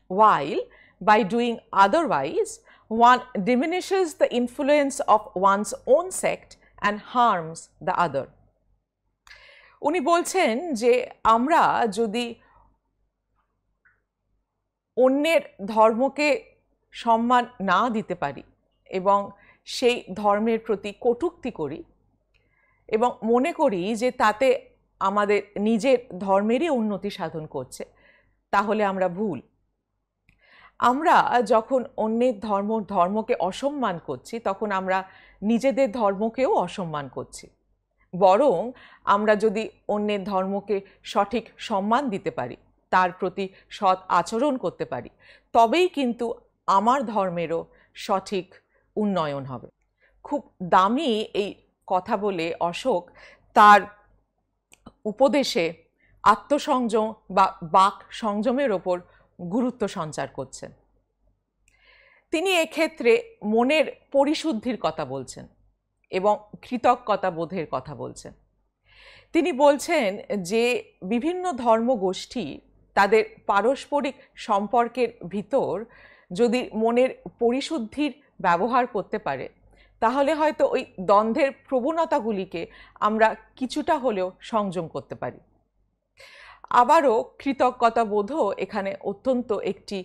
[SPEAKER 1] while by doing otherwise, one diminishes the influence of one's own sect and harms the other. উনি বলছেন যে আমরা যদি অন্যের ধর্মকে সম্মান না দিতে পারি এবং সেই ধর্মের প্রতি কটুক্তি করি এবং মনে করি যে তাতে আমাদের নিজের ধর্মেরই উন্নতি সাধন করছে তাহলে আমরা ভুল আমরা যখন অন্যের ধর্ম ধর্মকে অসম্মান করছি তখন আমরা নিজেদের ধর্মকেও অসম্মান করছি বরং আমরা যদি অন্যের ধর্মকে সঠিক সম্মান দিতে পারি তার প্রতি সৎ আচরণ করতে পারি তবেই কিন্তু আমার ধর্মেরও সঠিক উন্নয়ন হবে খুব দামি এই কথা বলে অশোক তার উপদেশে আত্মসংযম বা বাক সংযমের ওপর গুরুত্ব সঞ্চার করছেন তিনি এক্ষেত্রে মনের পরিশুদ্ধির কথা বলছেন এবং কৃতজ্ঞতা বোধের কথা বলছেন তিনি বলছেন যে বিভিন্ন ধর্মগোষ্ঠী তাদের পারস্পরিক সম্পর্কের ভিতর যদি মনের পরিশুদ্ধির ব্যবহার করতে পারে তাহলে হয়তো ওই দ্বন্দ্বের প্রবণতাগুলিকে আমরা কিছুটা হলেও সংযম করতে পারি আবারও কৃতজ্ঞতা বোধও এখানে অত্যন্ত একটি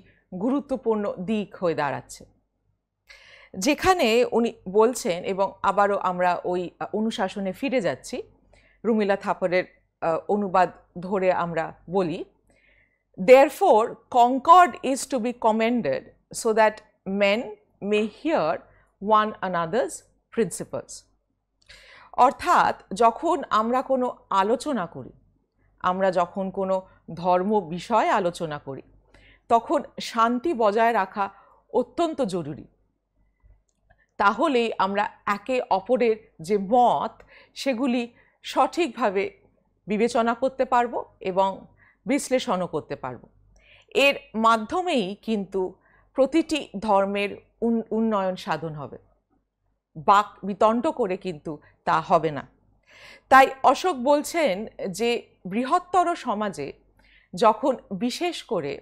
[SPEAKER 1] গুরুত্বপূর্ণ দিক হয়ে দাঁড়াচ্ছে যেখানে উনি বলছেন এবং আবারও আমরা ওই অনুশাসনে ফিরে যাচ্ছি রুমিলা থাপরের অনুবাদ ধরে আমরা বলি for concord is to be commended so that men may hear one another's principles অর্থাৎ যখন আমরা কোনো আলোচনা করি আমরা যখন কোনো ধর্ম বিষয়ে আলোচনা করি তখন শান্তি বজায় রাখা অত্যন্ত জরুরি তাহলেই আমরা একে অপরের যে মত সেগুলি সঠিকভাবে বিবেচনা করতে পারব এবং বিশ্লেষণও করতে পারব এর মাধ্যমেই কিন্তু প্রতিটি ধর্মের উন্নয়ন সাধন হবে বাক বিতণ্ড করে কিন্তু তা হবে না তাই অশোক বলছেন যে বৃহত্তর সমাজে যখন বিশেষ করে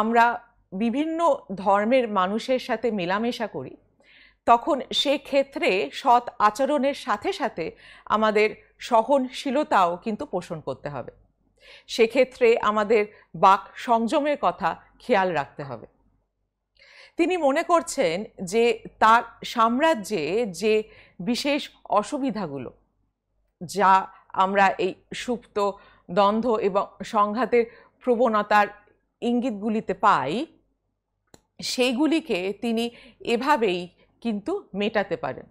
[SPEAKER 1] আমরা বিভিন্ন ধর্মের মানুষের সাথে মেলামেশা করি তখন সেক্ষেত্রে সৎ আচরণের সাথে সাথে আমাদের সহনশীলতাও কিন্তু পোষণ করতে হবে সেক্ষেত্রে আমাদের বাক সংযমের কথা খেয়াল রাখতে হবে তিনি মনে করছেন যে তার সাম্রাজ্যে যে বিশেষ অসুবিধাগুলো যা আমরা এই সুপ্ত দ্বন্দ্ব এবং সংঘাতের প্রবণতার ইঙ্গিতগুলিতে পাই সেইগুলিকে তিনি এভাবেই কিন্তু মেটাতে পারেন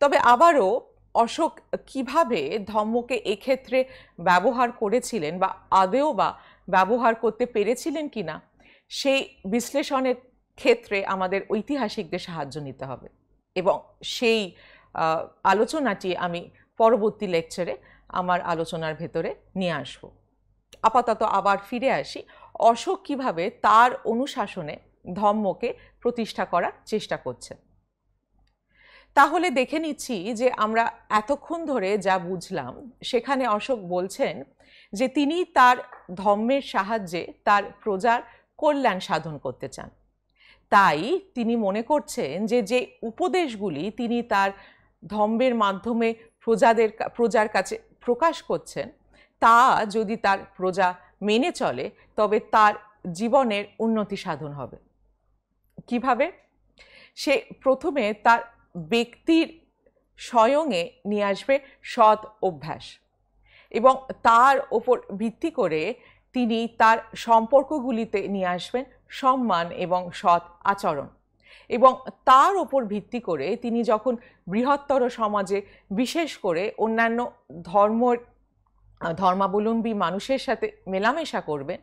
[SPEAKER 1] তবে আবারও অশোক কিভাবে ধম্মকে এক্ষেত্রে ব্যবহার করেছিলেন বা আদেও বা ব্যবহার করতে পেরেছিলেন কিনা সেই বিশ্লেষণের ক্ষেত্রে আমাদের ঐতিহাসিকদের সাহায্য নিতে হবে এবং সেই আলোচনাটি আমি পরবর্তী লেকচারে আমার আলোচনার ভেতরে নিয়ে আসব আপাতত আবার ফিরে আসি অশোক কিভাবে তার অনুশাসনে ধম্মকে প্রতিষ্ঠা করার চেষ্টা করছে তাহলে দেখে নিচ্ছি যে আমরা এতক্ষণ ধরে যা বুঝলাম সেখানে অশোক বলছেন যে তিনি তার ধর্মের সাহায্যে তার প্রজার কল্যাণ সাধন করতে চান তাই তিনি মনে করছেন যে যে উপদেশগুলি তিনি তার ধম্বের মাধ্যমে প্রজাদের প্রজার কাছে প্রকাশ করছেন তা যদি তার প্রজা মেনে চলে তবে তার জীবনের উন্নতি সাধন হবে কিভাবে সে প্রথমে তার ব্যক্তির স্বয়ংয়ে নিয়ে আসবে সৎ অভ্যাস এবং তার ওপর ভিত্তি করে তিনি তার সম্পর্কগুলিতে নিয়ে আসবেন সম্মান এবং সৎ আচরণ এবং তার ওপর ভিত্তি করে তিনি যখন বৃহত্তর সমাজে বিশেষ করে অন্যান্য ধর্মর ধর্মাবলম্বী মানুষের সাথে মেলামেশা করবেন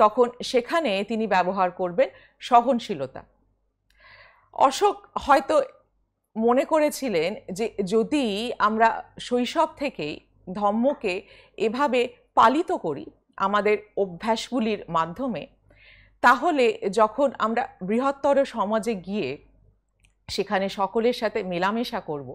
[SPEAKER 1] তখন সেখানে তিনি ব্যবহার করবেন সহনশীলতা অশোক হয়তো মনে করেছিলেন যে যদি আমরা শৈশব থেকেই ধর্মকে এভাবে পালিত করি আমাদের অভ্যাসগুলির মাধ্যমে তাহলে যখন আমরা বৃহত্তর সমাজে গিয়ে সেখানে সকলের সাথে মেলামেশা করব।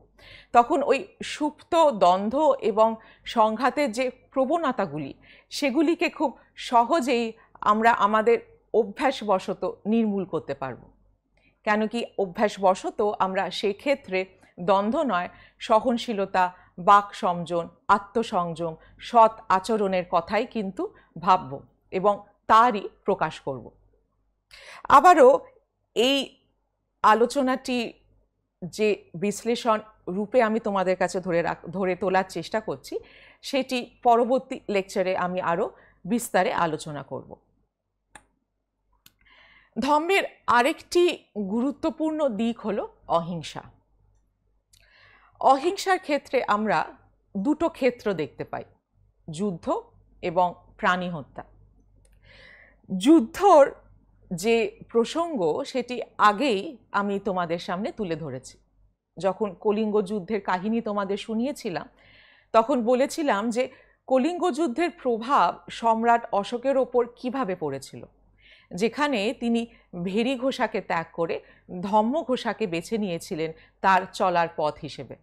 [SPEAKER 1] তখন ওই সুপ্ত দ্বন্দ্ব এবং সংঘাতের যে প্রবণতাগুলি সেগুলিকে খুব সহজেই আমরা আমাদের অভ্যাসবশত নির্মূল করতে পারব কেন কি অভ্যাসবশত আমরা সেক্ষেত্রে দ্বন্দ্ব নয় সহনশীলতা বাক সংযম আত্মসংযম সৎ আচরণের কথাই কিন্তু ভাবব এবং তারই প্রকাশ করব আবারও এই আলোচনাটি যে বিশ্লেষণ রূপে আমি তোমাদের কাছে ধরে রাখ ধরে তোলার চেষ্টা করছি সেটি পরবর্তী লেকচারে আমি আরও বিস্তারে আলোচনা করব ধর্মের আরেকটি গুরুত্বপূর্ণ দিক হলো অহিংসা অহিংসার ক্ষেত্রে আমরা দুটো ক্ষেত্র দেখতে পাই যুদ্ধ এবং প্রাণী হত্যা যুদ্ধর যে প্রসঙ্গ সেটি আগেই আমি তোমাদের সামনে তুলে ধরেছি যখন কলিঙ্গ যুদ্ধের কাহিনী তোমাদের শুনিয়েছিলাম তখন বলেছিলাম যে কলিঙ্গ যুদ্ধের প্রভাব সম্রাট অশোকের ওপর কিভাবে পড়েছিল যেখানে তিনি ভেরি ঘোষাকে ত্যাগ করে ধম্ম ঘোষাকে বেছে নিয়েছিলেন তার চলার পথ হিসেবে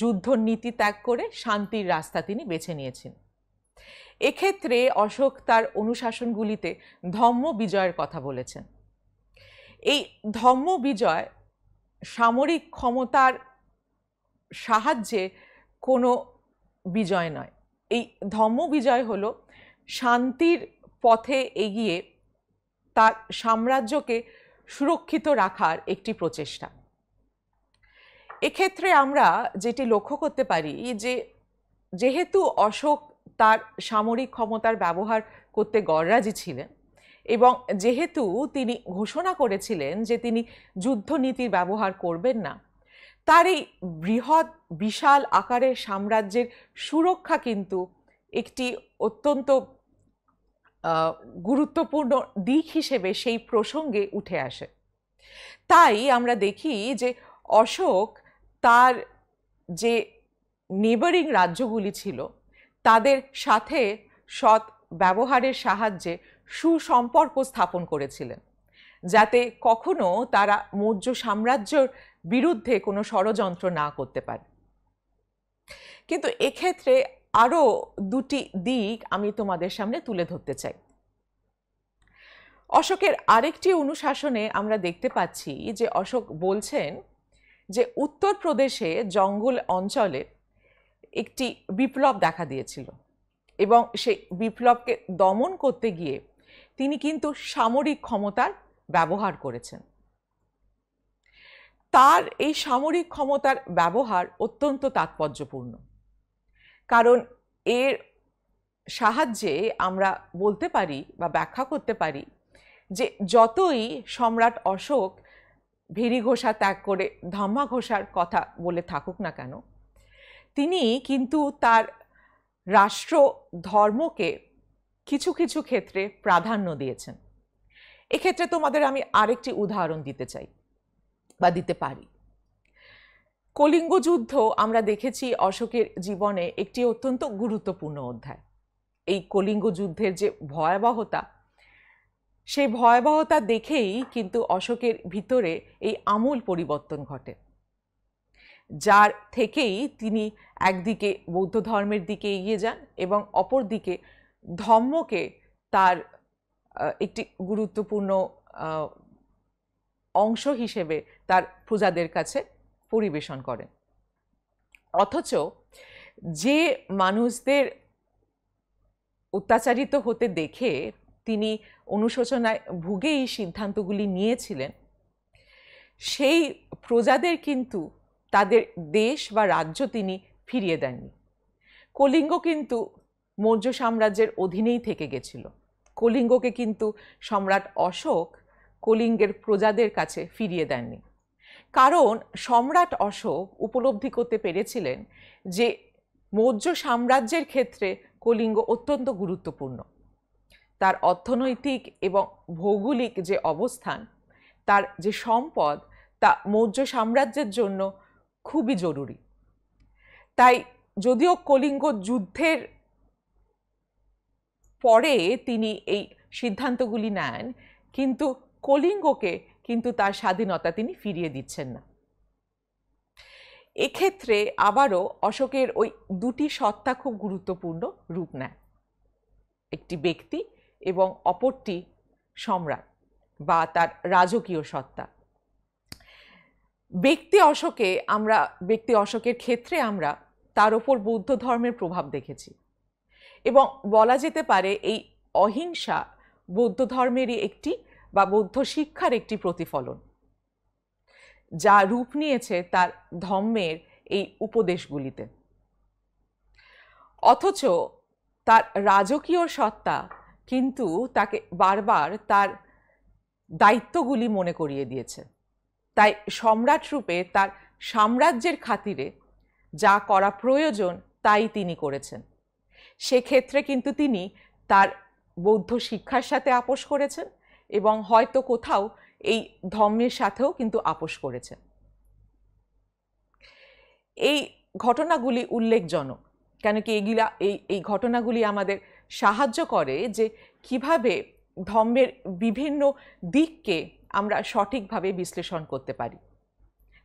[SPEAKER 1] যুদ্ধ নীতি ত্যাগ করে শান্তির রাস্তা তিনি বেছে নিয়েছেন এক্ষেত্রে অশোক তার অনুশাসনগুলিতে ধম্ম বিজয়ের কথা বলেছেন এই ধম্ম বিজয় সামরিক ক্ষমতার সাহায্যে কোনো বিজয় নয় এই ধম্ম বিজয় হলো শান্তির পথে এগিয়ে তার সাম্রাজ্যকে সুরক্ষিত রাখার একটি প্রচেষ্টা এক্ষেত্রে আমরা যেটি লক্ষ্য করতে পারি যে যেহেতু অশোক তার সামরিক ক্ষমতার ব্যবহার করতে গররাজি ছিলেন এবং যেহেতু তিনি ঘোষণা করেছিলেন যে তিনি যুদ্ধনীতির ব্যবহার করবেন না তার এই বৃহৎ বিশাল আকারের সাম্রাজ্যের সুরক্ষা কিন্তু একটি অত্যন্ত গুরুত্বপূর্ণ দিক হিসেবে সেই প্রসঙ্গে উঠে আসে তাই আমরা দেখি যে অশোক তার যে নেবারিং রাজ্যগুলি ছিল তাদের সাথে সৎ ব্যবহারের সাহায্যে সুসম্পর্ক স্থাপন করেছিলেন যাতে কখনো তারা মৌর্য সাম্রাজ্যর বিরুদ্ধে কোনো ষড়যন্ত্র না করতে পারে কিন্তু এক্ষেত্রে আরও দুটি দিক আমি তোমাদের সামনে তুলে ধরতে চাই অশোকের আরেকটি অনুশাসনে আমরা দেখতে পাচ্ছি যে অশোক বলছেন যে উত্তরপ্রদেশে জঙ্গল অঞ্চলে একটি বিপ্লব দেখা দিয়েছিল এবং সেই বিপ্লবকে দমন করতে গিয়ে তিনি কিন্তু সামরিক ক্ষমতার ব্যবহার করেছেন তার এই সামরিক ক্ষমতার ব্যবহার অত্যন্ত তাৎপর্যপূর্ণ কারণ এর সাহায্যে আমরা বলতে পারি বা ব্যাখ্যা করতে পারি যে যতই সম্রাট অশোক ভেরি ঘোষা ত্যাগ করে ধাম্মা ঘোষার কথা বলে থাকুক না কেন তিনি কিন্তু তার রাষ্ট্র ধর্মকে কিছু কিছু ক্ষেত্রে প্রাধান্য দিয়েছেন এক্ষেত্রে তোমাদের আমি আরেকটি উদাহরণ দিতে চাই বা দিতে পারি কলিঙ্গ যুদ্ধ আমরা দেখেছি অশোকের জীবনে একটি অত্যন্ত গুরুত্বপূর্ণ অধ্যায় এই কলিঙ্গ যুদ্ধের যে ভয়াবহতা সেই ভয়াবহতা দেখেই কিন্তু অশোকের ভিতরে এই আমূল পরিবর্তন ঘটে যার থেকেই তিনি একদিকে বৌদ্ধ ধর্মের দিকে এগিয়ে যান এবং অপরদিকে ধর্মকে তার একটি গুরুত্বপূর্ণ অংশ হিসেবে তার প্রজাদের কাছে পরিবেশন করেন অথচ যে মানুষদের অত্যাচারিত হতে দেখে তিনি অনুশোচনায় ভুগে এই সিদ্ধান্তগুলি নিয়েছিলেন সেই প্রজাদের কিন্তু তাদের দেশ বা রাজ্য তিনি ফিরিয়ে দেননি কলিঙ্গ কিন্তু মৌর্য সাম্রাজ্যের অধীনেই থেকে গেছিল কলিঙ্গকে কিন্তু সম্রাট অশোক কলিঙ্গের প্রজাদের কাছে ফিরিয়ে দেননি কারণ সম্রাট অশোক উপলব্ধি করতে পেরেছিলেন যে মৌর্য সাম্রাজ্যের ক্ষেত্রে কলিঙ্গ অত্যন্ত গুরুত্বপূর্ণ তার অর্থনৈতিক এবং ভৌগোলিক যে অবস্থান তার যে সম্পদ তা মৌর্য সাম্রাজ্যের জন্য খুবই জরুরি তাই যদিও কলিঙ্গ যুদ্ধের পরে তিনি এই সিদ্ধান্তগুলি নেন কিন্তু কলিঙ্গকে কিন্তু তার স্বাধীনতা তিনি ফিরিয়ে দিচ্ছেন না এক্ষেত্রে আবারও অশোকের ওই দুটি সত্তা খুব গুরুত্বপূর্ণ রূপ নেয় একটি ব্যক্তি এবং অপরটি সম্রাট বা তার রাজকীয় সত্তা ব্যক্তি অশোকে আমরা ব্যক্তি অশোকের ক্ষেত্রে আমরা তার ওপর বৌদ্ধ ধর্মের প্রভাব দেখেছি এবং বলা যেতে পারে এই অহিংসা বৌদ্ধ ধর্মেরই একটি বা বৌদ্ধ শিক্ষার একটি প্রতিফলন যা রূপ নিয়েছে তার ধর্মের এই উপদেশগুলিতে অথচ তার রাজকীয় সত্তা কিন্তু তাকে বারবার তার দায়িত্বগুলি মনে করিয়ে দিয়েছে তাই সম্রাট রূপে তার সাম্রাজ্যের খাতিরে যা করা প্রয়োজন তাই তিনি করেছেন সেক্ষেত্রে কিন্তু তিনি তার বৌদ্ধ শিক্ষার সাথে আপোষ করেছেন এবং হয়তো কোথাও এই ধর্মের সাথেও কিন্তু আপোষ করেছে এই ঘটনাগুলি উল্লেখজনক কেন কি এগুলা এই এই ঘটনাগুলি আমাদের সাহায্য করে যে কিভাবে ধর্মের বিভিন্ন দিককে আমরা সঠিকভাবে বিশ্লেষণ করতে পারি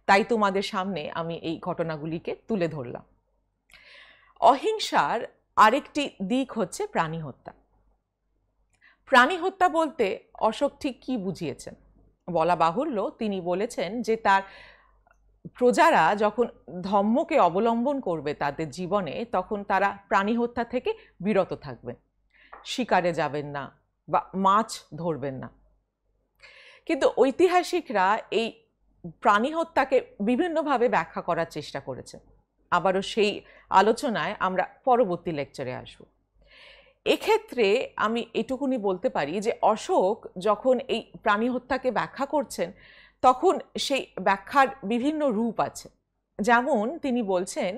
[SPEAKER 1] তাই তোমাদের সামনে আমি এই ঘটনাগুলিকে তুলে ধরলাম অহিংসার আরেকটি দিক হচ্ছে প্রাণী হত্যা প্রাণী হত্যা বলতে অশোক ঠিক কী বুঝিয়েছেন বলা বাহুল্য তিনি বলেছেন যে তার প্রজারা যখন ধর্মকে অবলম্বন করবে তাদের জীবনে তখন তারা প্রাণী হত্যা থেকে বিরত থাকবেন শিকারে যাবেন না বা মাছ ধরবেন না কিন্তু ঐতিহাসিকরা এই প্রাণী হত্যাকে বিভিন্নভাবে ব্যাখ্যা করার চেষ্টা করেছেন আবারও সেই আলোচনায় আমরা পরবর্তী লেকচারে আসবো এক্ষেত্রে আমি এটুকুনি বলতে পারি যে অশোক যখন এই প্রাণী হত্যাকে ব্যাখ্যা করছেন তখন সেই ব্যাখ্যার বিভিন্ন রূপ আছে যেমন তিনি বলছেন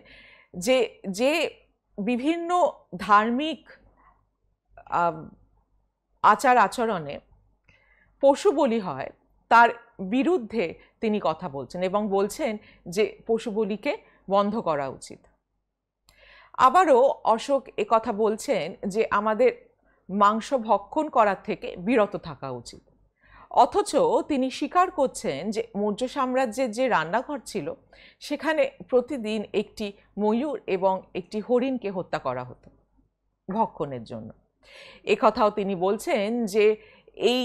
[SPEAKER 1] যে যে বিভিন্ন ধার্মিক আচার আচরণে পশু বলি হয় তার বিরুদ্ধে তিনি কথা বলছেন এবং বলছেন যে পশু বলিকে বন্ধ করা উচিত আবারও অশোক কথা বলছেন যে আমাদের মাংস ভক্ষণ করার থেকে বিরত থাকা উচিত অথচ তিনি স্বীকার করছেন যে মৌর্য সাম্রাজ্যের যে রান্নাঘর ছিল সেখানে প্রতিদিন একটি ময়ূর এবং একটি হরিণকে হত্যা করা হতো ভক্ষণের জন্য এ কথাও তিনি বলছেন যে এই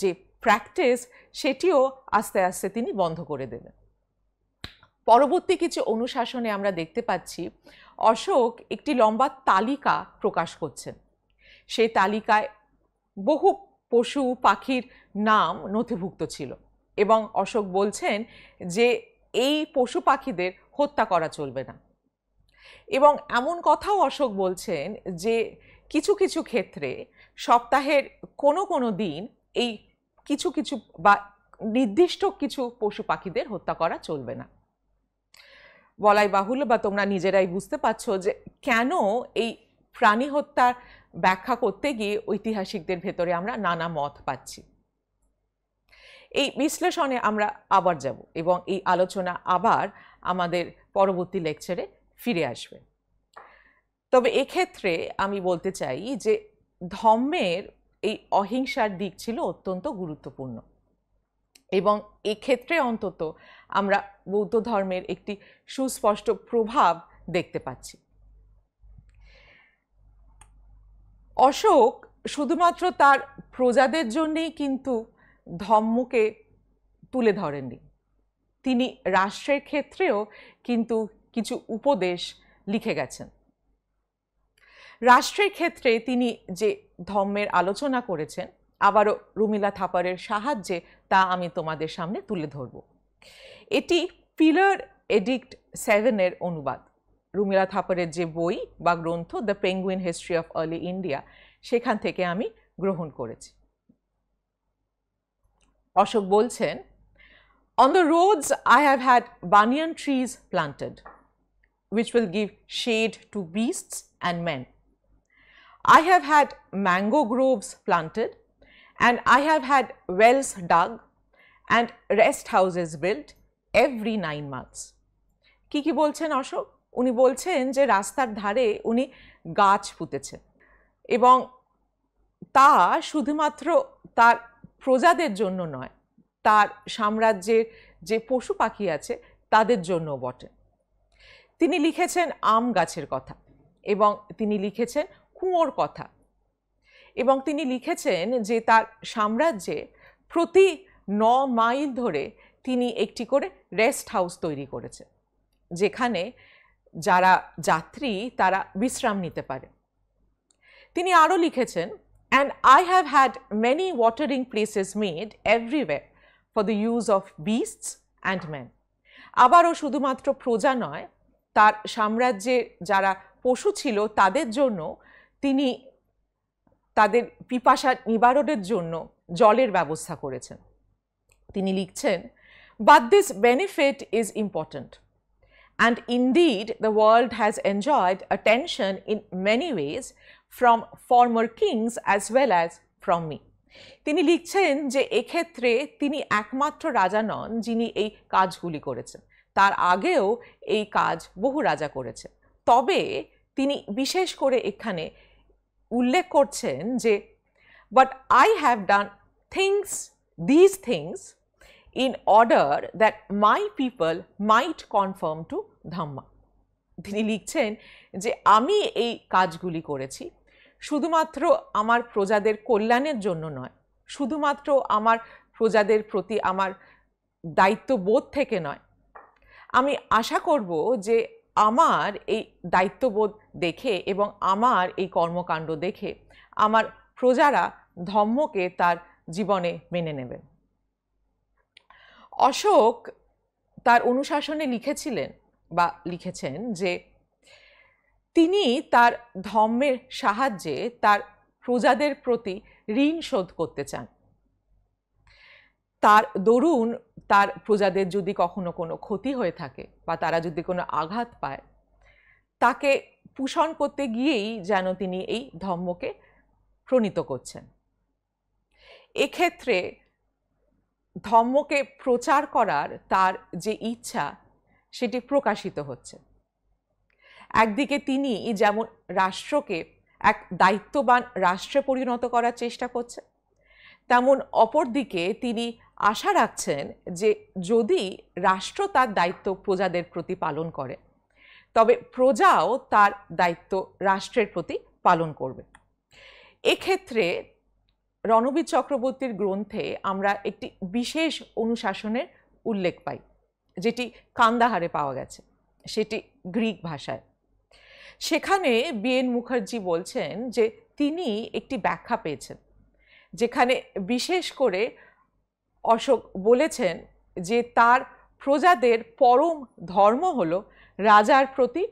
[SPEAKER 1] যে প্র্যাকটিস সেটিও আস্তে আস্তে তিনি বন্ধ করে দেবেন পরবর্তী কিছু অনুশাসনে আমরা দেখতে পাচ্ছি অশোক একটি লম্বা তালিকা প্রকাশ করছেন সেই তালিকায় বহু পশু পাখির নাম নথিভুক্ত ছিল এবং অশোক বলছেন যে এই পশু পাখিদের হত্যা করা চলবে না এবং এমন কথাও অশোক বলছেন যে কিছু কিছু ক্ষেত্রে সপ্তাহের কোনো কোনো দিন এই কিছু কিছু বা নির্দিষ্ট কিছু পশু পাখিদের হত্যা করা চলবে না বলাই বাহুল্য বা তোমরা নিজেরাই বুঝতে পারছো যে কেন এই প্রাণী হত্যার ব্যাখ্যা করতে গিয়ে ঐতিহাসিকদের ভেতরে আমরা নানা মত পাচ্ছি এই বিশ্লেষণে আমরা আবার যাব এবং এই আলোচনা আবার আমাদের পরবর্তী লেকচারে ফিরে আসবে তবে এক্ষেত্রে আমি বলতে চাই যে ধর্মের এই অহিংসার দিক ছিল অত্যন্ত গুরুত্বপূর্ণ এবং এক্ষেত্রে অন্তত আমরা বৌদ্ধ ধর্মের একটি সুস্পষ্ট প্রভাব দেখতে পাচ্ছি অশোক শুধুমাত্র তার প্রজাদের জন্যেই কিন্তু ধম্মকে তুলে ধরেননি তিনি রাষ্ট্রের ক্ষেত্রেও কিন্তু কিছু উপদেশ লিখে গেছেন রাষ্ট্রের ক্ষেত্রে তিনি যে ধর্মের আলোচনা করেছেন আবারও রুমিলা থাপারের সাহায্যে তা আমি তোমাদের সামনে তুলে ধরব এটি পিলার এডিক্ট সেভেনের অনুবাদ রুমিলা থাপারের যে বই বা গ্রন্থ the Penguin history of early India সেখান থেকে আমি গ্রহণ করেছি অশোক বলছেন on the roads I have had banyan trees planted which will give shade to beasts and men I have had mango groves planted And I have had wells dug and rest houses built every nine months. কি কি বলছেন অশোক উনি বলছেন যে রাস্তার ধারে উনি গাছ পুঁতেছেন এবং তা শুধুমাত্র তার প্রজাদের জন্য নয় তার সাম্রাজ্যের যে পশু পাখি আছে তাদের জন্য বটে তিনি লিখেছেন আম গাছের কথা এবং তিনি লিখেছেন কুঁয়োর কথা এবং তিনি লিখেছেন যে তার সাম্রাজ্যে প্রতি ন মাইল ধরে তিনি একটি করে রেস্ট হাউস তৈরি করেছে যেখানে যারা যাত্রী তারা বিশ্রাম নিতে পারে তিনি আরও লিখেছেন and I have had many watering places made everywhere for the use of beasts and man আবারও শুধুমাত্র প্রজা নয় তার সাম্রাজ্যে যারা পশু ছিল তাদের জন্য তিনি তাদের পিপাসা নিবারণের জন্য জলের ব্যবস্থা করেছেন তিনি লিখছেন but this benefit is important and indeed, the world has enjoyed attention in many ways from former kings as well as from me তিনি লিখছেন যে এক্ষেত্রে তিনি একমাত্র রাজা নন যিনি এই কাজগুলি করেছেন তার আগেও এই কাজ বহু রাজা করেছে তবে তিনি বিশেষ করে এখানে উল্লেখ করছেন যে but I have done things these things in order that my people might conform to Dhamma তিনি লিখছেন যে আমি এই কাজগুলি করেছি শুধুমাত্র আমার প্রজাদের কল্যাণের জন্য নয় শুধুমাত্র আমার প্রজাদের প্রতি আমার দায়িত্ববোধ থেকে নয় আমি আশা করব যে আমার এই দায়িত্ববোধ দেখে এবং আমার এই কর্মকাণ্ড দেখে আমার প্রজারা ধর্মকে তার জীবনে মেনে নেবেন অশোক তার অনুশাসনে লিখেছিলেন বা লিখেছেন যে তিনি তার ধর্মের সাহায্যে তার প্রজাদের প্রতি ঋণ শোধ করতে চান তার দরুন তার প্রজাদের যদি কখনো কোনো ক্ষতি হয়ে থাকে বা তারা যদি কোনো আঘাত পায় তাকে পোষণ করতে গিয়েই যেন তিনি এই ধর্মকে প্রণীত করছেন এক্ষেত্রে ধর্মকে প্রচার করার তার যে ইচ্ছা সেটি প্রকাশিত হচ্ছে একদিকে তিনি যেমন রাষ্ট্রকে এক দায়িত্ববান রাষ্ট্রে পরিণত করার চেষ্টা করছে তেমন অপরদিকে তিনি আশা রাখছেন যে যদি রাষ্ট্র তার দায়িত্ব প্রজাদের প্রতি পালন করে তবে প্রজাও তার দায়িত্ব রাষ্ট্রের প্রতি পালন করবে এক্ষেত্রে রণবীর চক্রবর্তীর গ্রন্থে আমরা একটি বিশেষ অনুশাসনের উল্লেখ পাই যেটি কান্দাহারে পাওয়া গেছে সেটি গ্রিক ভাষায় সেখানে বিএন মুখার্জি বলছেন যে তিনি একটি ব্যাখ্যা পেয়েছেন যেখানে বিশেষ করে অশোক বলেছেন যে তার প্রজাদের পরম ধর্ম হল রাজার প্রতি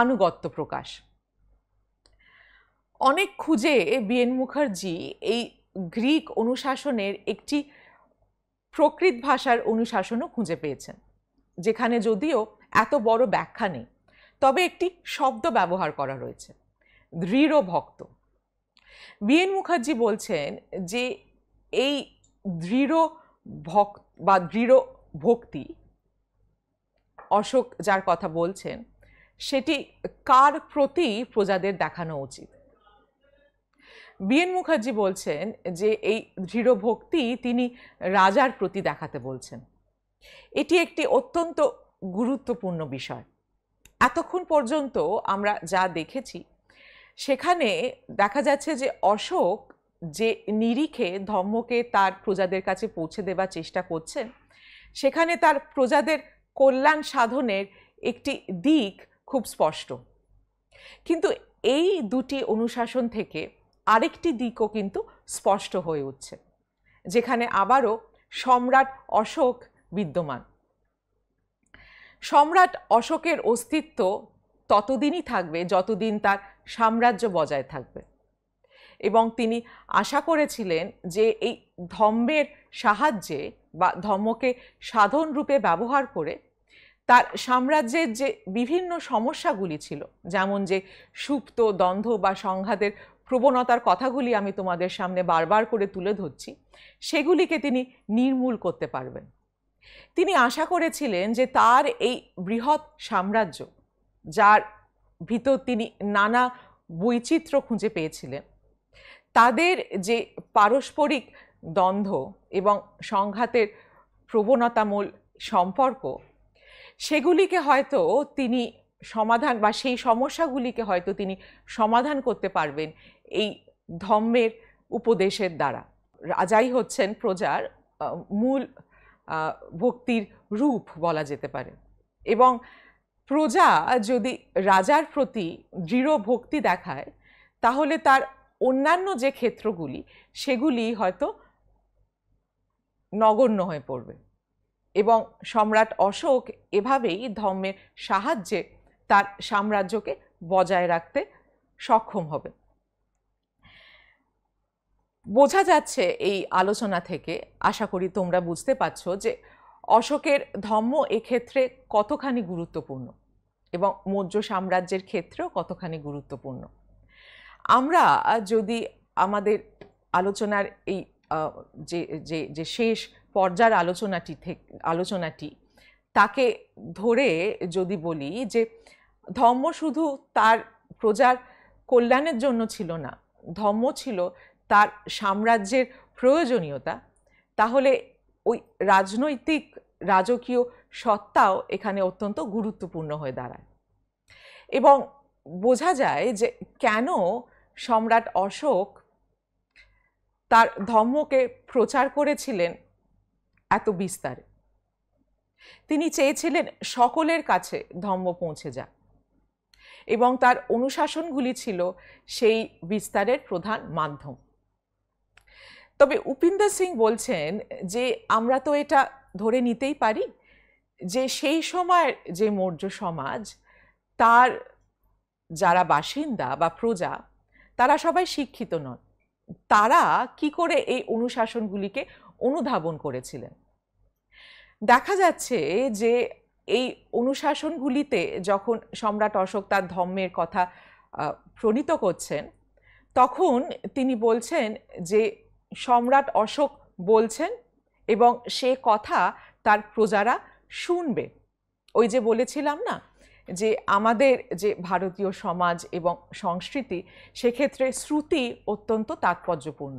[SPEAKER 1] আনুগত্য প্রকাশ অনেক খুঁজে বিএন মুখার্জি এই গ্রিক অনুশাসনের একটি প্রকৃত ভাষার অনুশাসনও খুঁজে পেয়েছেন যেখানে যদিও এত বড় ব্যাখ্যা নেই তবে একটি শব্দ ব্যবহার করা রয়েছে দৃঢ় ভক্ত বিএন মুখার্জি বলছেন যে এই দৃঢ় ভক বা দৃঢ় ভক্তি অশোক যার কথা বলছেন সেটি কার প্রতি প্রজাদের দেখানো উচিত বিএন মুখার্জি বলছেন যে এই দৃঢ় ভক্তি তিনি রাজার প্রতি দেখাতে বলছেন এটি একটি অত্যন্ত গুরুত্বপূর্ণ বিষয় এতক্ষণ পর্যন্ত আমরা যা দেখেছি সেখানে দেখা যাচ্ছে যে অশোক যে নিরিখে ধর্মকে তার প্রজাদের কাছে পৌঁছে দেবার চেষ্টা করছেন সেখানে তার প্রজাদের কল্যাণ সাধনের একটি দিক খুব স্পষ্ট কিন্তু এই দুটি অনুশাসন থেকে আরেকটি দিকও কিন্তু স্পষ্ট হয়ে উঠছে যেখানে আবারও সম্রাট অশোক বিদ্যমান সম্রাট অশোকের অস্তিত্ব ততদিনই থাকবে যতদিন তার সাম্রাজ্য বজায় থাকবে এবং তিনি আশা করেছিলেন যে এই ধম্মের সাহায্যে বা ধম্মকে সাধন রূপে ব্যবহার করে তার সাম্রাজ্যের যে বিভিন্ন সমস্যাগুলি ছিল যেমন যে সুপ্ত দ্বন্দ্ব বা সংঘাতের প্রবণতার কথাগুলি আমি তোমাদের সামনে বারবার করে তুলে ধরছি সেগুলিকে তিনি নির্মূল করতে পারবেন তিনি আশা করেছিলেন যে তার এই বৃহৎ সাম্রাজ্য যার ভিতর তিনি নানা বৈচিত্র্য খুঁজে পেয়েছিলেন তাদের যে পারস্পরিক দ্বন্দ্ব এবং সংঘাতের প্রবণতামূল সম্পর্ক সেগুলিকে হয়তো তিনি সমাধান বা সেই সমস্যাগুলিকে হয়তো তিনি সমাধান করতে পারবেন এই ধর্মের উপদেশের দ্বারা রাজাই হচ্ছেন প্রজার মূল ভক্তির রূপ বলা যেতে পারে এবং প্রজা যদি রাজার প্রতি দৃঢ় ভক্তি দেখায় তাহলে তার অন্যান্য যে ক্ষেত্রগুলি সেগুলি হয়তো নগণ্য হয়ে পড়বে এবং সম্রাট অশোক এভাবেই ধর্মের সাহায্যে তার সাম্রাজ্যকে বজায় রাখতে সক্ষম হবে বোঝা যাচ্ছে এই আলোচনা থেকে আশা করি তোমরা বুঝতে পারছ যে অশোকের ধর্ম এক্ষেত্রে কতখানি গুরুত্বপূর্ণ এবং মৌর্য সাম্রাজ্যের ক্ষেত্রেও কতখানি গুরুত্বপূর্ণ আমরা যদি আমাদের আলোচনার এই যে যে যে শেষ পর্যার আলোচনাটি থেকে আলোচনাটি তাকে ধরে যদি বলি যে ধর্ম শুধু তার প্রজার কল্যাণের জন্য ছিল না ধর্ম ছিল তার সাম্রাজ্যের প্রয়োজনীয়তা তাহলে ওই রাজনৈতিক রাজকীয় সত্তাও এখানে অত্যন্ত গুরুত্বপূর্ণ হয়ে দাঁড়ায় এবং বোঝা যায় যে কেন সম্রাট অশোক তার ধর্মকে প্রচার করেছিলেন এত বিস্তারে তিনি চেয়েছিলেন সকলের কাছে ধর্ম পৌঁছে যা এবং তার অনুশাসনগুলি ছিল সেই বিস্তারের প্রধান মাধ্যম তবে উপিন্দর সিং বলছেন যে আমরা তো এটা ধরে নিতেই পারি যে সেই সময়ের যে মৌর্য সমাজ তার যারা বাসিন্দা বা প্রজা তারা সবাই শিক্ষিত নন তারা কি করে এই অনুশাসনগুলিকে অনুধাবন করেছিলেন দেখা যাচ্ছে যে এই অনুশাসনগুলিতে যখন সম্রাট অশোক তার ধর্মের কথা প্রণীত করছেন তখন তিনি বলছেন যে সম্রাট অশোক বলছেন এবং সে কথা তার প্রজারা শুনবে ওই যে বলেছিলাম না যে আমাদের যে ভারতীয় সমাজ এবং সংস্কৃতি সেক্ষেত্রে শ্রুতি অত্যন্ত তাৎপর্যপূর্ণ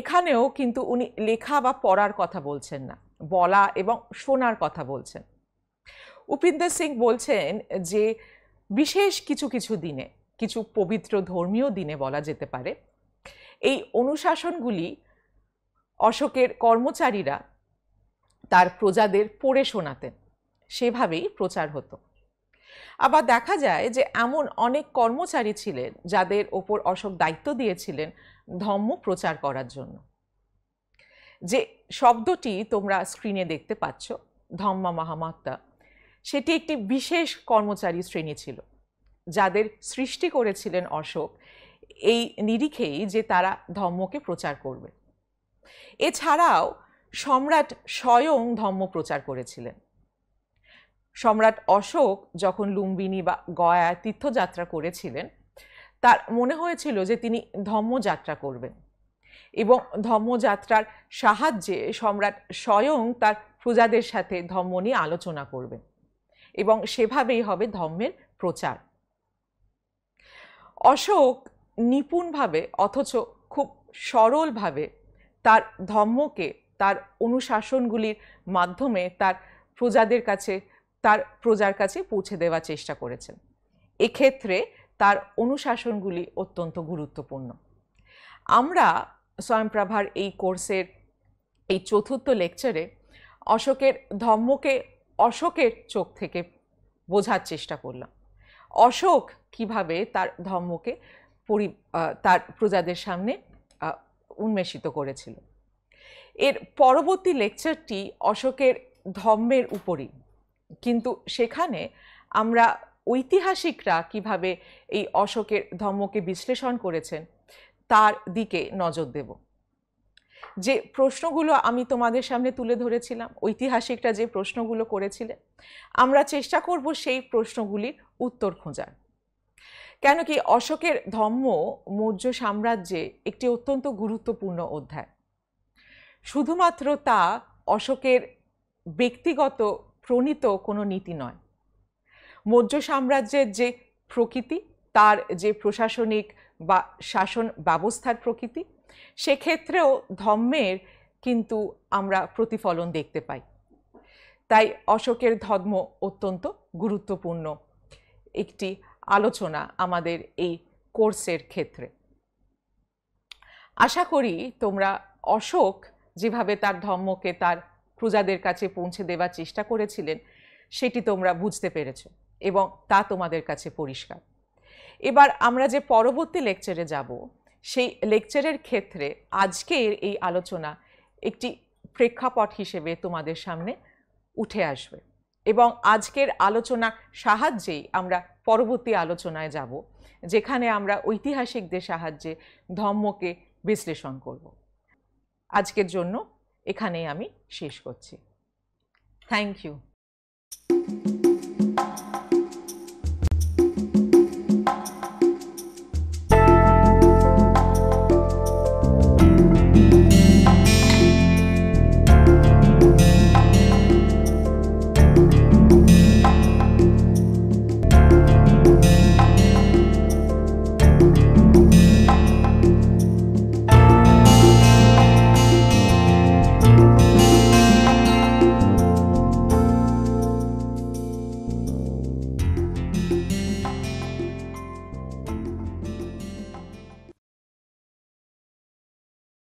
[SPEAKER 1] এখানেও কিন্তু উনি লেখা বা পড়ার কথা বলছেন না বলা এবং শোনার কথা বলছেন উপিন্দর সিং বলছেন যে বিশেষ কিছু কিছু দিনে কিছু পবিত্র ধর্মীয় দিনে বলা যেতে পারে এই অনুশাসনগুলি অশোকের কর্মচারীরা তার প্রজাদের পড়ে শোনাতেন সেভাবেই প্রচার হতো আবার দেখা যায় যে এমন অনেক কর্মচারী ছিলেন যাদের ওপর অশোক দায়িত্ব দিয়েছিলেন ধর্ম প্রচার করার জন্য যে শব্দটি তোমরা স্ক্রিনে দেখতে পাচ্ছ ধম্মা মহামাত্মা সেটি একটি বিশেষ কর্মচারী শ্রেণী ছিল যাদের সৃষ্টি করেছিলেন অশোক এই নিরিখেই যে তারা ধর্মকে প্রচার করবে এছাড়াও সম্রাট স্বয়ং ধর্ম প্রচার করেছিলেন সম্রাট অশোক যখন লুম্বিনী বা গয়া তীর্থযাত্রা করেছিলেন তার মনে হয়েছিল যে তিনি ধর্মযাত্রা করবেন এবং ধর্মযাত্রার সাহায্যে সম্রাট স্বয়ং তার প্রজাদের সাথে ধর্ম নিয়ে আলোচনা করবেন এবং সেভাবেই হবে ধর্মের প্রচার অশোক নিপুণভাবে অথচ খুব সরলভাবে তার ধর্মকে তার অনুশাসনগুলির মাধ্যমে তার প্রজাদের কাছে তার প্রজার কাছে পৌঁছে দেওয়ার চেষ্টা করেছেন এক্ষেত্রে তার অনুশাসনগুলি অত্যন্ত গুরুত্বপূর্ণ আমরা স্বয়ংপ্রভার এই কোর্সের এই চতুর্থ লেকচারে অশোকের ধর্মকে অশোকের চোখ থেকে বোঝার চেষ্টা করলাম অশোক কিভাবে তার ধর্মকে পরি তার প্রজাদের সামনে উন্মেষিত করেছিল এর পরবর্তী লেকচারটি অশোকের ধর্মের উপরই কিন্তু সেখানে আমরা ঐতিহাসিকরা কিভাবে এই অশোকের ধর্মকে বিশ্লেষণ করেছেন তার দিকে নজর দেব যে প্রশ্নগুলো আমি তোমাদের সামনে তুলে ধরেছিলাম ঐতিহাসিকরা যে প্রশ্নগুলো করেছিলেন আমরা চেষ্টা করব সেই প্রশ্নগুলির উত্তর খোঁজার কেন কি অশোকের ধর্ম মৌর্য সাম্রাজ্যে একটি অত্যন্ত গুরুত্বপূর্ণ অধ্যায় শুধুমাত্র তা অশোকের ব্যক্তিগত প্রণীত কোনো নীতি নয় মৌর্য সাম্রাজ্যের যে প্রকৃতি তার যে প্রশাসনিক বা শাসন ব্যবস্থার প্রকৃতি সেক্ষেত্রেও ধর্মের কিন্তু আমরা প্রতিফলন দেখতে পাই তাই অশোকের ধর্ম অত্যন্ত গুরুত্বপূর্ণ একটি আলোচনা আমাদের এই কোর্সের ক্ষেত্রে আশা করি তোমরা অশোক যেভাবে তার ধর্মকে তার প্রজাদের কাছে পৌঁছে দেওয়ার চেষ্টা করেছিলেন সেটি তোমরা বুঝতে পেরেছ এবং তা তোমাদের কাছে পরিষ্কার এবার আমরা যে পরবর্তী লেকচারে যাব সেই লেকচারের ক্ষেত্রে আজকের এই আলোচনা একটি প্রেক্ষাপট হিসেবে তোমাদের সামনে উঠে আসবে এবং আজকের আলোচনা সাহায্যেই আমরা পরবর্তী আলোচনায় যাব যেখানে আমরা ঐতিহাসিকদের সাহায্যে ধম্মকে বিশ্লেষণ করব আজকের জন্য এখানেই আমি শেষ করছি থ্যাংক ইউ